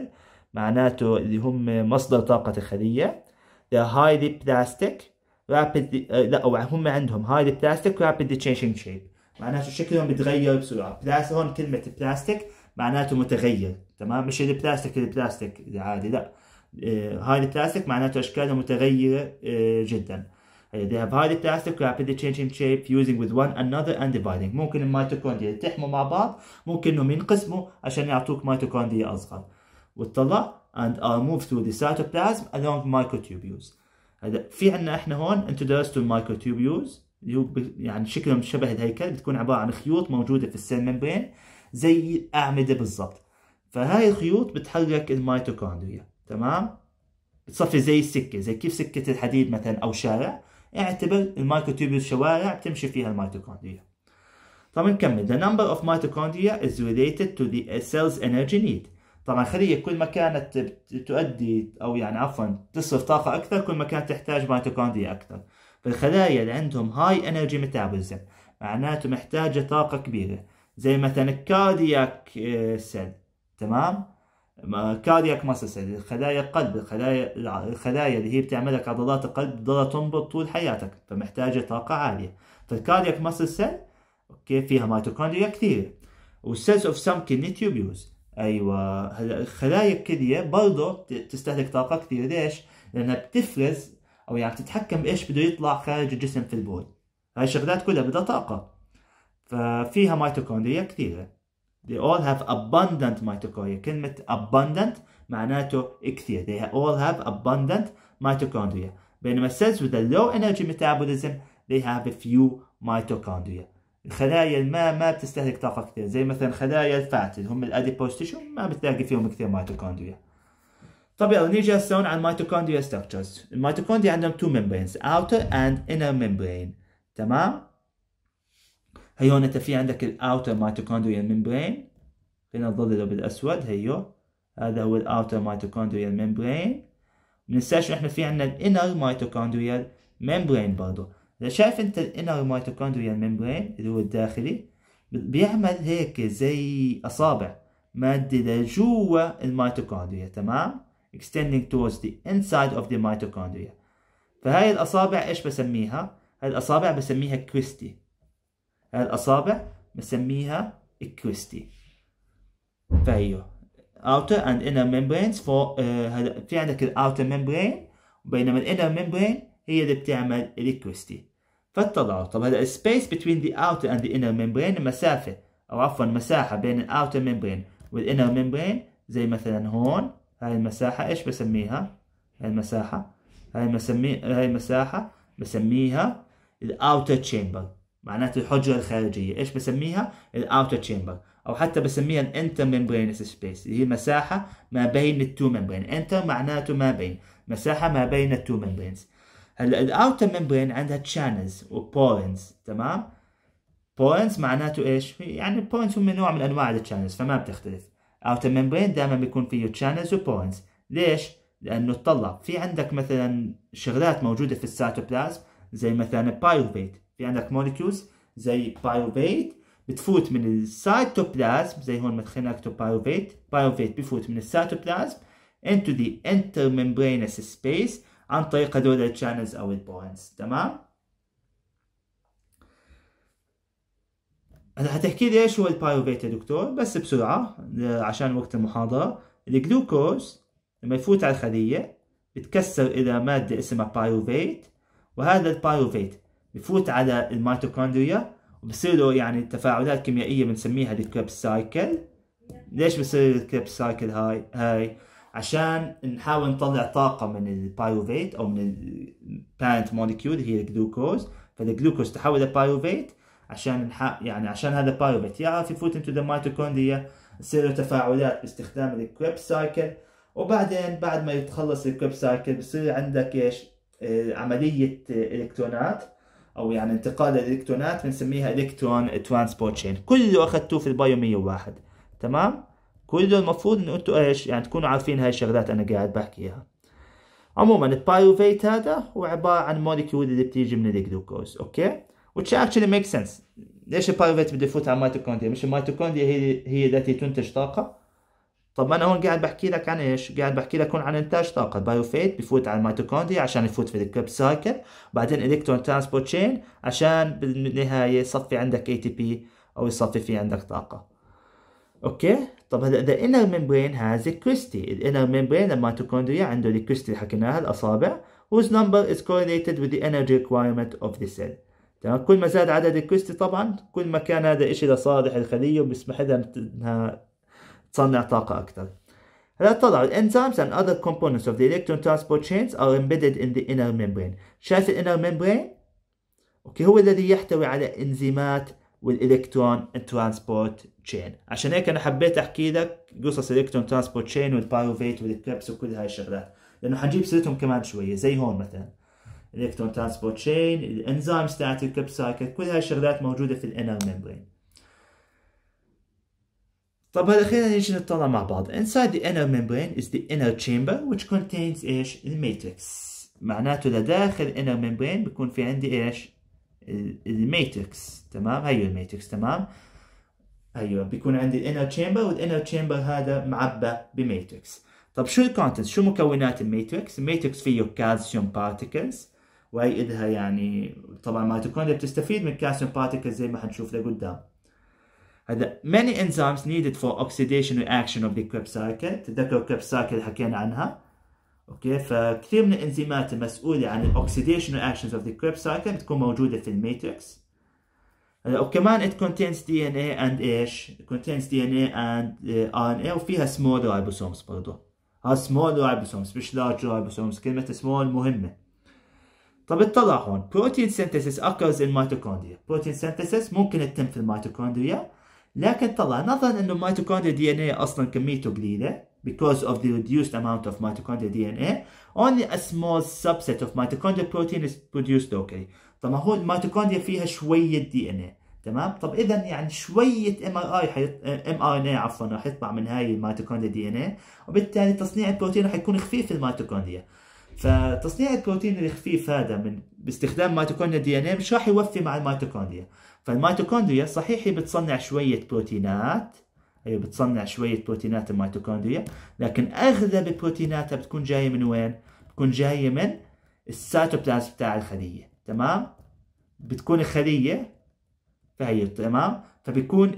معناته اللي هم مصدر طاقه الخليه they are highly plastic rapidly آه، لا هم عندهم highly plastic rapidly changing shape معناته شكلهم بيتغير بسرعه بلاس هون كلمه بلاستيك معناته متغير تمام مش البلاستيك البلاستيك العادي لا آه، هاي البلاستيك معناته اشكالها متغيره آه، جدا They have hard plastic rapidly changing shape fusing with one another and dividing ممكن الميتوكوندريا يلتحموا مع بعض ممكن انهم ينقسموا عشان يعطوك ميتوكوندريا اصغر وتطلع and are moved through the cytoplasm along microtubules هذا في عندنا احنا هون انتم درستوا الميكروتوبيوز اللي هو يعني شكلهم شبه الهيكل بتكون عباره عن خيوط موجوده في السيل ممبرين زي الاعمده بالضبط فهاي الخيوط بتحرك الميتوكوندريا تمام بتصفي زي السكه زي كيف سكه الحديد مثلا او شارع اعتبر المايكروتيوبيول شوارع بتمشي فيها الميتوكوندريا طب نكمل the number of mitochondria is related to the cell's energy need طبعا خلية كل ما كانت تؤدي او يعني عفوا تصرف طاقة اكثر كل ما كانت تحتاج ميتوكوندريا اكثر فالخلايا اللي عندهم هاي انرجي ميتابوليزم معناته محتاجة طاقة كبيرة زي مثلا الكاردياك آه، سيل تمام كاردياك ماسس يعني خلايا القلب الخلايا الخلايا اللي هي بتعمل لك عضلات القلب بتضلها تنبض طول حياتك فمحتاجه طاقه عاليه فالكاردياك ماسس اوكي فيها ميتوكوندريا كثير والسيلز اوف سم كدني تيوبيوز ايوه هلا خلايا الكليه برضه تستهلك طاقه كثير ليش؟ لانها بتفرز او يعني بتتحكم ايش بده يطلع خارج الجسم في البول هاي الشغلات كلها بدها طاقه ففيها ميتوكوندريا كثيره They all have abundant mitochondria. كلمة abundant معناته كثير. They all have abundant mitochondria. بينما cells with a low energy metabolism they have a few mitochondria. الخلايا الماء ما بتستهلك طاقة كثير زي مثلا خلايا الفات اللي هم الاديبوز تيشو ما بتلاقي فيهم كثير ميتوكوندريا. طبعا لو نيجي هسه هون على الميتوكوندريا ستراكشرز، الميتوكوندريا عندهم تو membranes outer and inner membrane تمام؟ هيو انت في عندك الاوتر ميتوكوندريا ميمبرين خلينا نظلله بالاسود هيو هذا هو الاوتر ميتوكوندريال ممبرين مننساش احنا في عندنا الانر ميتوكوندريا ميمبرين برضه اذا شايف انت الانر ميتوكوندريا ميمبرين اللي هو الداخلي بيعمل هيك زي اصابع ماده لجوا الميتوكوندريا تمام extending towards the inside of the mitochondria فهاي الاصابع ايش بسميها هاي الاصابع بسميها كريستي الأصابع بسميها إكوستي فهي outer and inner membranes for uh, في عندك outer membrane بينما inner membrane هي اللي بتعمل الإكوستي فاطلعوا طب هذا السبيس between the outer and the inner membrane المسافة أو عفوا المساحة بين ال outer membrane وال inner membrane زي مثلا هون هاي المساحة إيش بسميها؟ هاي المساحة هاي بسمي هاي المساحة بسميها الاوتر chamber معناته الحجرة الخارجية ايش بسميها؟ الاوتر تشامبر او حتى بسميها الانتر ميمبرين سبيس اللي هي مساحة ما بين التو ميمبرين انتر معناته ما بين مساحة ما بين التو ممبرينز هلا الاوتر ميمبرين عندها تشانلز وبورنز تمام؟ بورنز معناته ايش؟ يعني البورنز هم نوع من انواع التشانلز فما بتختلف اوتر ميمبرين دائما بيكون فيه تشانلز وبورنز ليش؟ لانه تطلع في عندك مثلا شغلات موجودة في الساتوبلازم زي مثلا البايروفيت في عندك موليكيولز زي بايوفيت بتفوت من السيتوبلازم زي هون مدخلين اكتب بايوفيت بايوفيت بفوت من السيتوبلازم into the intermembranous space عن طريق هذول الشانلز او البوينتس تمام هلا حتحكي لي ايش هو البايوفيت يا دكتور بس بسرعه عشان وقت المحاضره الجلوكوز لما يفوت على الخليه بتكسر الى ماده اسمها بايوفيت وهذا البايوفيت يفوت على الميتوكوندريا وبصير له يعني تفاعلات كيميائيه بنسميها الكريبس سايكل ليش بصير الكريبس سايكل هاي هاي عشان نحاول نطلع طاقه من البايروفيت او من البانت موليكيول هي الجلوكوز فالجلوكوز تحول لبايروفيت عشان يعني عشان هذا البايروفيت يعرف يفوت انتو ذا ميتوكوندريا تصير له تفاعلات باستخدام الكريب سايكل وبعدين بعد ما يتخلص الكريب سايكل بصير عندك ايش آه، عمليه الكترونات او يعني انتقال الالكترونات بنسميها الكترون ترانسبورت تشين كله اخذتوه في البايو 101 تمام كله المفروض انه انتم ايش يعني تكونوا عارفين هاي الشغلات انا قاعد بحكيها عموما البايوفيت هذا هو عباره عن مولكيول اللي بتيجي من الجلوكوز اوكي وتش اكشلي ميك سنس ليش البايوفيت بده يفوت على الميتوكوندريا مش الميتوكوندريا هي هي التي تنتج طاقه طب ما انا هون قاعد بحكي لك عن ايش؟ قاعد بحكي لك هون عن انتاج طاقه، البايوفيت بفوت على الميتوكوندريا عشان يفوت في الكريب سايكل، بعدين الكترون ترانسبورت تشين عشان بالنهايه يصفي عندك اي تي بي او يصفي في عندك طاقه. اوكي؟ طب هلا ذا انر ميمبرين هاز كريستي، الانر ميمبرين الميتوكوندريا عنده الكريستي اللي حكيناها الاصابع whose number is correlated with the energy requirement of the cell. تمام كل ما زاد عدد الكريستي طبعا كل ما كان هذا الشيء لصالح الخليه وبيسمح لها انها تصنع طاقة أكثر هلا طلع الـ enzymes and other components of the electron transport chains are embedded in the inner membrane شايف inner membrane؟ اوكي هو الذي يحتوي على انزيمات والالكترون ترانسبورت تشين عشان هيك انا حبيت احكي لك قصص الالكترون ترانسبورت تشين والبايروفيت والكريبس وكل هاي الشغلات لانه حنجيب سيرتهم كمان شويه زي هون مثلا الالكترون ترانسبورت تشين الانزيمز تاعت الكريبس سايكل كل هاي الشغلات موجوده في الانر membrane. طب هذا خلينا نجي نطلع مع بعض inside the inner membrane is the inner chamber which contains ايش الماتريكس معناته لداخل inner membrane بيكون في عندي ايش الماتريكس تمام هيو أيوة، الماتريكس تمام ايوه بيكون عندي inner chamber وال inner chamber هذا معبى matrix طب شو contents شو مكونات الماتريكس الماتريكس فيه كالسيوم بارتيكلز وهي إلها يعني طبعا ميتوكوندريا بتستفيد من calcium بارتيكلز زي ما حنشوف لقدام هذا many enzymes needed for oxidation reaction of the Krebs cycle تتذكروا Krebs cycle حكينا عنها اوكي فكثير من الانزيمات المسؤوله عن oxidation reactions of the Krebs cycle بتكون موجوده في الماتريكس وكمان it contains DNA and ايش contains DNA and uh, RNA وفيها small ribosomes برضو ها small ribosomes مش large ribosomes كلمه small مهمه طب اطلع هون protein synthesis occurs in mitochondria protein synthesis ممكن تتم في الميتوكوندريا لكن طلع نظرا انه الميتوكوندريا دي ان اي اصلا كميته قليله because of the reduced amount of mitochondrial DNA only a small subset of mitochondrial protein is produced locally طبعا هو الميتوكوندريا فيها شويه دي ان اي تمام طب اذا يعني شويه ام ار اي ام ار ان اي عفوا راح يطلع من هاي الميتوكوندريا دي ان اي وبالتالي تصنيع البروتين راح يكون خفيف في الميتوكوندريا فتصنيع البروتين الخفيف هذا من باستخدام ميتوكوندريا دي ان اي مش راح يوفي مع الميتوكوندريا فالميتوكوندريا صحيح هي بتصنع شوية بروتينات هي أيوة، بتصنع شوية بروتينات الميتوكوندريا لكن أغلب بروتيناتها بتكون جاية من وين؟ بتكون جاية من السيتوبلازم بتاع الخلية تمام؟ بتكون الخلية فهي تمام؟ فبيكون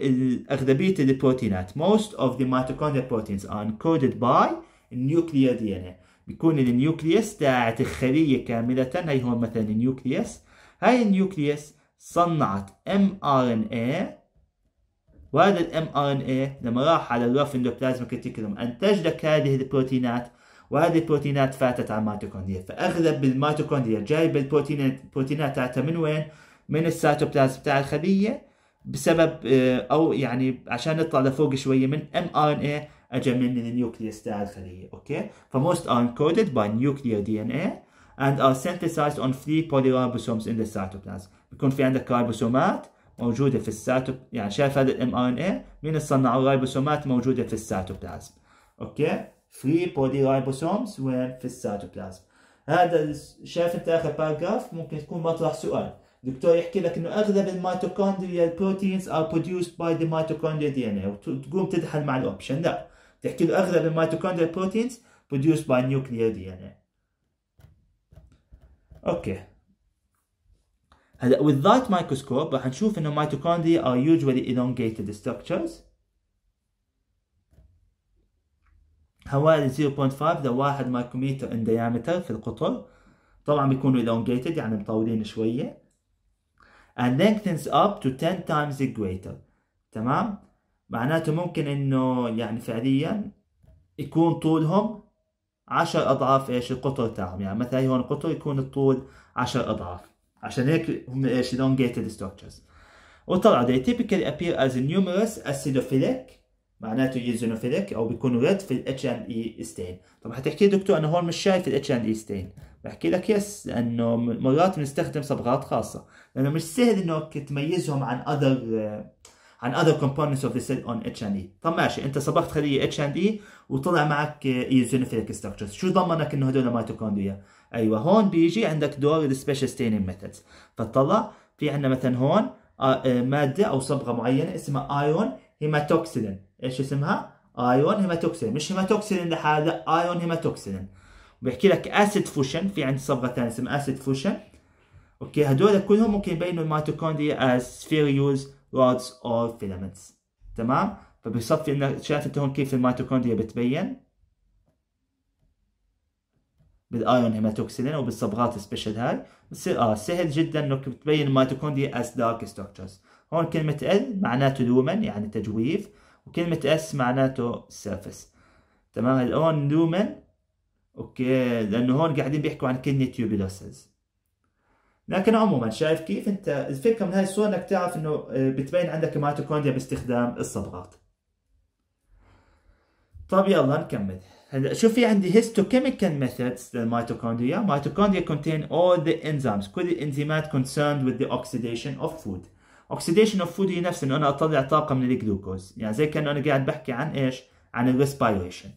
أغلبية البروتينات most of the mitochondrial proteins are encoded by nuclear DNA بيكون النيوكليوس تاعت الخلية كاملة هي هون مثلا النيوكليوس هاي النيوكليوس صنعت mRNA وهذا الام ار ان اي لما راح على الرف اندوبلازميك ريتيكولوم انتج لك هذه البروتينات وهذه البروتينات فاتت على الميتوكوندريا فاغلب الميتوكوندريا جايبه البروتينات البروتينات تاعتها من وين؟ من السيتوبلازم تاع الخليه بسبب آه، او يعني عشان نطلع لفوق شويه من ام ار ان اي اجى من النيوكليوس تاع الخليه اوكي فموست ار encoded by nuclear DNA and are synthesized on three polyribosomes in the cytoplasm يكون في عندك رايبوسومات موجوده في الساتو يعني شايف هذا الام ار ان اي مين صنعوا الرايبوسومات موجوده في الساتوبلازم اوكي فري بودي رايبوسومز وين في الساتوبلازم هذا شايف انت اخر باراجراف ممكن تكون مطرح سؤال دكتور يحكي لك انه اغلب الميتوكوندريال بروتينز ار produced باي ذا ميتوكوندريال دي ان اي وتقوم تدحل مع الاوبشن لا تحكي له اغلب الميتوكوندريال بروتينز produced باي نيوكليير دي ان اي اوكي هلا with that microscope راح نشوف انه mitochondria are usually elongated structures حوالي 0.5 ل 1 مايكرومتر in diameter في القطر طبعا بيكونوا elongated يعني مطولين شويه and lengthens up to 10 times greater تمام معناته ممكن انه يعني فعليا يكون طولهم 10 اضعاف ايش القطر تاعهم يعني مثلا هون القطر يكون الطول 10 اضعاف عشان هيك هم ايش elongated structures وطلع they typically appear as numerous acidophilic معناته eosinophilic او بيكونوا red في H and E stain طب حتحكي دكتور انا هون مش شايف H and E stain بحكي لك يس لانه مرات بنستخدم صبغات خاصه لانه مش سهل انك تميزهم عن اذر other... آه، عن other components of the cell on E. طب ماشي انت صبغت خليه E وطلع معك إيه، eosinophilic structures شو ضمنك انه هدول الميتوكوندريا؟ ايوه هون بيجي عندك دور السبيشال ستينينج ميثودز فطلع في عندنا مثلا هون آه، آه، ماده او صبغه معينه اسمها ايون هيماتوكسيلين ايش اسمها ايون هيماتوكسيلين مش هيماتوكسيلين لحالها ايون هيماتوكسيلين بيحكي لك اسيد فوشن في عندي صبغه ثانيه اسمها اسيد فوشن اوكي هدول كلهم ممكن يبينوا الميتوكوندريا از سفيريوز rods or filaments تمام فبصفي انك شايف انت هون كيف الميتوكوندريا بتبين بالايون هيماتوكسيلين وبالصبغات السبيشال هاي بتصير اه سهل جدا انك تبين الميتوكوندريا as dark structures هون كلمة ال معناته لومن يعني تجويف وكلمة اس معناته سيرفس تمام هون لومن اوكي لانه هون قاعدين بيحكوا عن كلمة tubulosis لكن عموما شايف كيف انت الفكره من هاي الصوره انك تعرف انه آه، بتبين عندك الميتوكوندريا باستخدام الصبغات طب يلا نكمل هلا شو في عندي هيستوكيميكال ميثودز للميتوكوندريا ميتوكوندريا contain all the enzymes كل الانزيمات concerned with the oxidation of food oxidation of food هي نفس انه انا اطلع طاقه من الجلوكوز يعني زي كانه انا قاعد بحكي عن ايش عن الريسبيريشن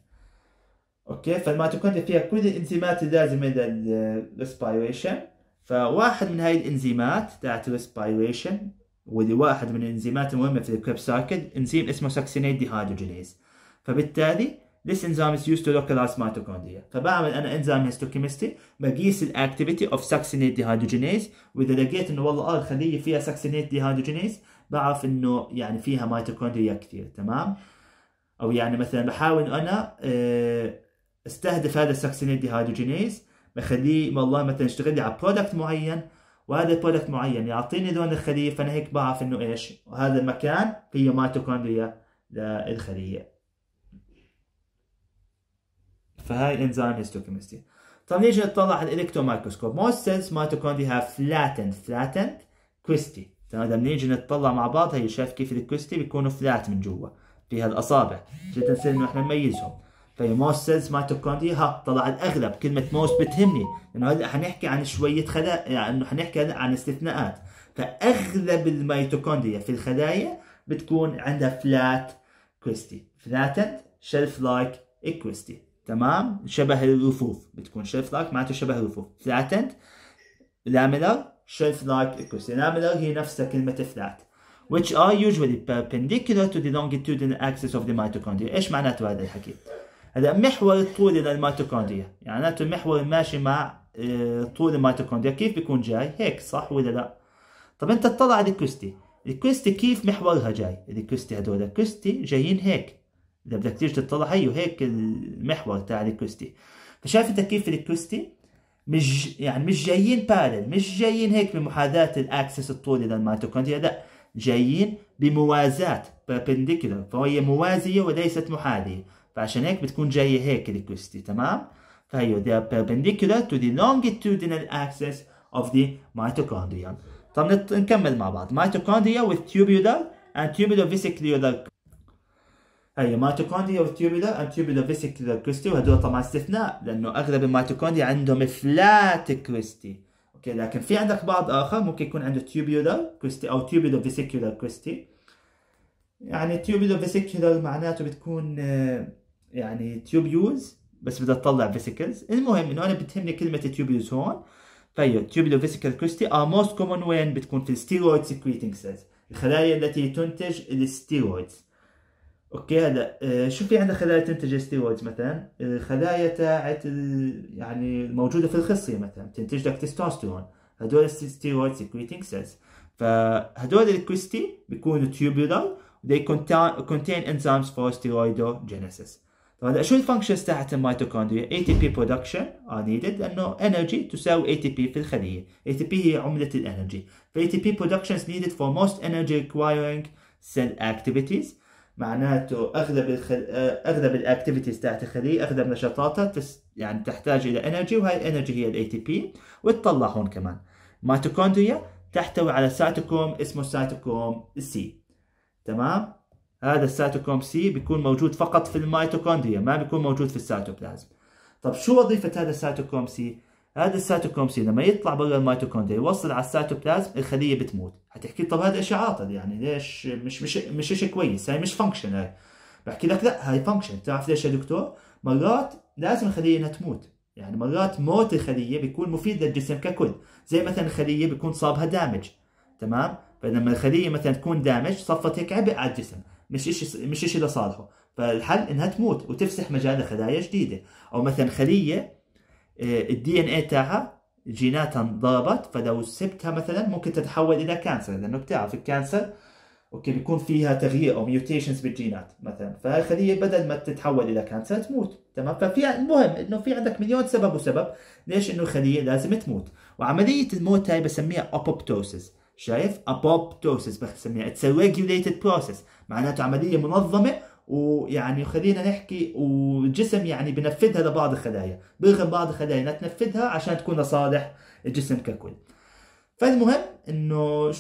اوكي فالميتوكوندريا فيها كل الانزيمات اللازمه للريسبيريشن آه، فواحد من هاي الانزيمات تاعت ريسبيريشن واللي واحد من الانزيمات المهمه في الكريب سايكل انزيم اسمه ساكسينيت هيدروجينيز فبالتالي this enzyme is used to localize mitochondria فبعمل انا enzyme هيستوكيمستي بقيس الاكتيفيتي اوف دي هيدروجينيز واذا لقيت انه والله اه الخليه فيها دي هيدروجينيز بعرف انه يعني فيها ميتوكوندريا كثير تمام او يعني مثلا بحاول انا آه، استهدف هذا دي هيدروجينيز بخليه والله مثلا يشتغل لي على برودكت معين وهذا برودكت معين يعطيني لون الخليه فانا هيك بعرف انه ايش هذا المكان فيه ميتوكوندريا للخليه فهاي انزيم هيستوكيمستري طيب نيجي نطلع على الالكترو مايكروسكوب موست سيلز ميتوكوندريا هاف فلاتن فلاتن crispy تمام بنيجي نطلع مع بعض هي شايف كيف الكريستي بيكونوا فلات من جوا في هالاصابع جدا سهل انه احنا نميزهم في موست سيلز ميتوكوندريا ها طلع الاغلب كلمه موست بتهمني لانه هلا حنحكي عن شويه خلايا يعني انه حنحكي هلا عن استثناءات فاغلب الميتوكوندريا في الخلايا بتكون عندها فلات كويستي فلاتند شيلف لايك اكويستي تمام شبه الرفوف بتكون شيلف لايك معناته شبه الرفوف فلاتند لاميلر شيلف لايك اكويستي لاميلر هي نفسها كلمه فلات which are usually perpendicular to the longitudinal axis of the mitochondria ايش معناته هذا الحكي هذا محور الطول للميتوكوندريا يعني المحور ماشي مع آه، طول الميتوكوندريا كيف بيكون جاي هيك صح ولا لا طب انت تطلع على الكوستي الكوستي كيف محورها جاي الكوستي هدول الكوستي جايين هيك اذا بدك تيجي تطلع هيو هيك المحور تاع الكوستي فشايف انت كيف الكوستي مش يعني مش جايين بارل مش جايين هيك بمحاذاة الاكسس الطولي للميتوكوندريا لا جايين بموازاة بيربنديكولر فهي موازية وليست محاذية فعشان هيك بتكون جايه هيك الكويستي تمام فهي they are perpendicular to the longitudinal axis of the mitochondria طب نكمل مع بعض mitochondria with tubular and tubular vesicular هي with tubular and tubular vesicular كريستي وهدول طبعا استثناء لانه اغلب الميتوكوندريا عندهم فلات كريستي اوكي لكن في عندك بعض اخر ممكن يكون عنده tubular كريستي او tubular vesicular كريستي يعني tubular vesicular معناته بتكون يعني تيوبيوز بس بدها تطلع فيسيكلز المهم انه انا بتهمني كلمه تيوبيوز هون فهي تيوبيولو فيسيكل كريستي ار موست كومن وين بتكون في الستيرويد سكريتنج سيلز الخلايا التي تنتج الستيرويدز اوكي هلا آه، شو في عندنا خلايا تنتج الستيرويدز مثلا الخلايا تاعت يعني الموجوده في الخصيه مثلا تنتج لك تستوستيرون هدول الستيرويد سكريتنج سيلز فهدول الكريستي بيكونوا تيوبولر they contain, contain enzymes for steroidogenesis هذا شو الفانكشنز تاعت الميتوكوندريا اي تي بي برودكشن ار نيدد لانه انرجي تساوي اي تي بي في الخليه اي تي بي هي عمله الانرجي فاي تي بي برودكشن نيدد فور موست انرجي ريكوايرينج سيل اكتيفيتيز معناته اغلب الخل... اغلب الاكتيفيتيز تاعت الخليه اغلب نشاطاتها تس... يعني تحتاج الى انرجي وهي الانرجي هي الاي تي بي وتطلع هون كمان الميتوكوندريا تحتوي على سيتوكوم اسمه سيتوكوم سي تمام هذا السيتوكوم سي بيكون موجود فقط في الميتوكوندريا ما بيكون موجود في السيتوبلازم طب شو وظيفة هذا السيتوكوم سي؟ هذا السيتوكوم سي لما يطلع برا الميتوكوندريا يوصل على السيتوبلازم الخلية بتموت هتحكي طب هذا شيء عاطل يعني ليش مش مش مش شيء كويس هاي مش فانكشن هاي بحكي لك لا هاي فانكشن تعرف ليش يا دكتور؟ مرات لازم الخلية انها تموت يعني مرات موت الخلية بيكون مفيد للجسم ككل زي مثلا الخلية بيكون صابها دامج تمام؟ فلما الخلية مثلا تكون دامج صفت هيك عبء على الجسم مش شيء مش شيء لصالحه فالحل إنها تموت وتفسح مجال لخلايا جديدة أو مثلا خلية الدي ان اي تاعها جيناتها انضربت فلو سبتها مثلا ممكن تتحول الى كانسر لانه بتعرف الكانسر اوكي بيكون فيها تغيير او ميوتيشنز بالجينات مثلا فهي الخليه بدل ما تتحول الى كانسر تموت تمام ففي المهم انه في عندك مليون سبب وسبب ليش انه الخليه لازم تموت وعمليه الموت هاي بسميها ابوبتوسيس شايف ابوبتوسيس بسميها اتس ريجوليتد بروسيس معناته عمليه منظمه ويعني خلينا نحكي والجسم يعني بنفذها لبعض الخلايا بيرغم بعض الخلايا انها تنفذها عشان تكون لصالح الجسم ككل فالمهم انه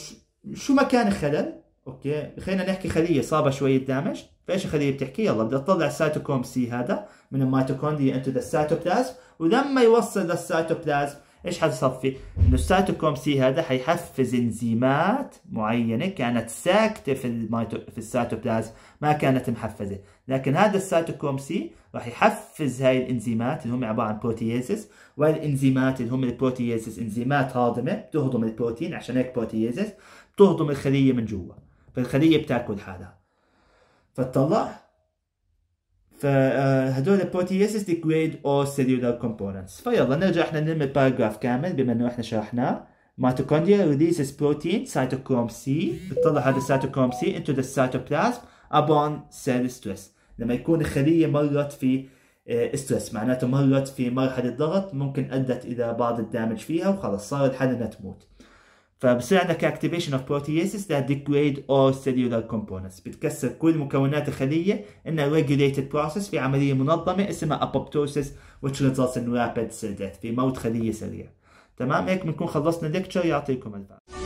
شو مكان الخلل اوكي خلينا نحكي خليه صابه شويه دامج فايش الخليه بتحكي يلا بدي اطلع السيتوكوم سي هذا من الميتوكوندريا انتو ذا سيتوبلازم ولما يوصل للسيتوبلازم ايش حتصفي؟ انه السيتوكوم سي هذا حيحفز انزيمات معينه كانت ساكته في الميتو في السيتوبلازم ما كانت محفزه، لكن هذا السيتوكوم سي راح يحفز هاي الانزيمات اللي هم عباره عن بروتيزس والانزيمات اللي هم البروتيزس انزيمات هاضمه بتهضم البروتين عشان هيك بروتيزس بتهضم الخليه من جوا، فالخليه بتاكل حالها. فتطلع فهدول دي جريد او سيلولار كومبوننتس فيلا نرجع احنا نلم الباراجراف كامل بما انه احنا شرحناه mitochondria releases بروتين سيتوكروم سي بتطلع هذا السيتوكروم سي انتو ذا سيتوبلازم ابون سيل ستريس لما يكون الخلية مرت في ستريس آه، معناته مرت في مرحلة ضغط ممكن أدت إلى بعض الدامج فيها وخلص صار الحل إنها تموت فبصير عندك activation of proteases that degrade all cellular components بتكسر كل مكونات الخلية إنها regulated process في عملية منظمة اسمها apoptosis which results in rapid cell death في موت خلية سريع تمام هيك بنكون خلصنا ليكتشر يعطيكم العافية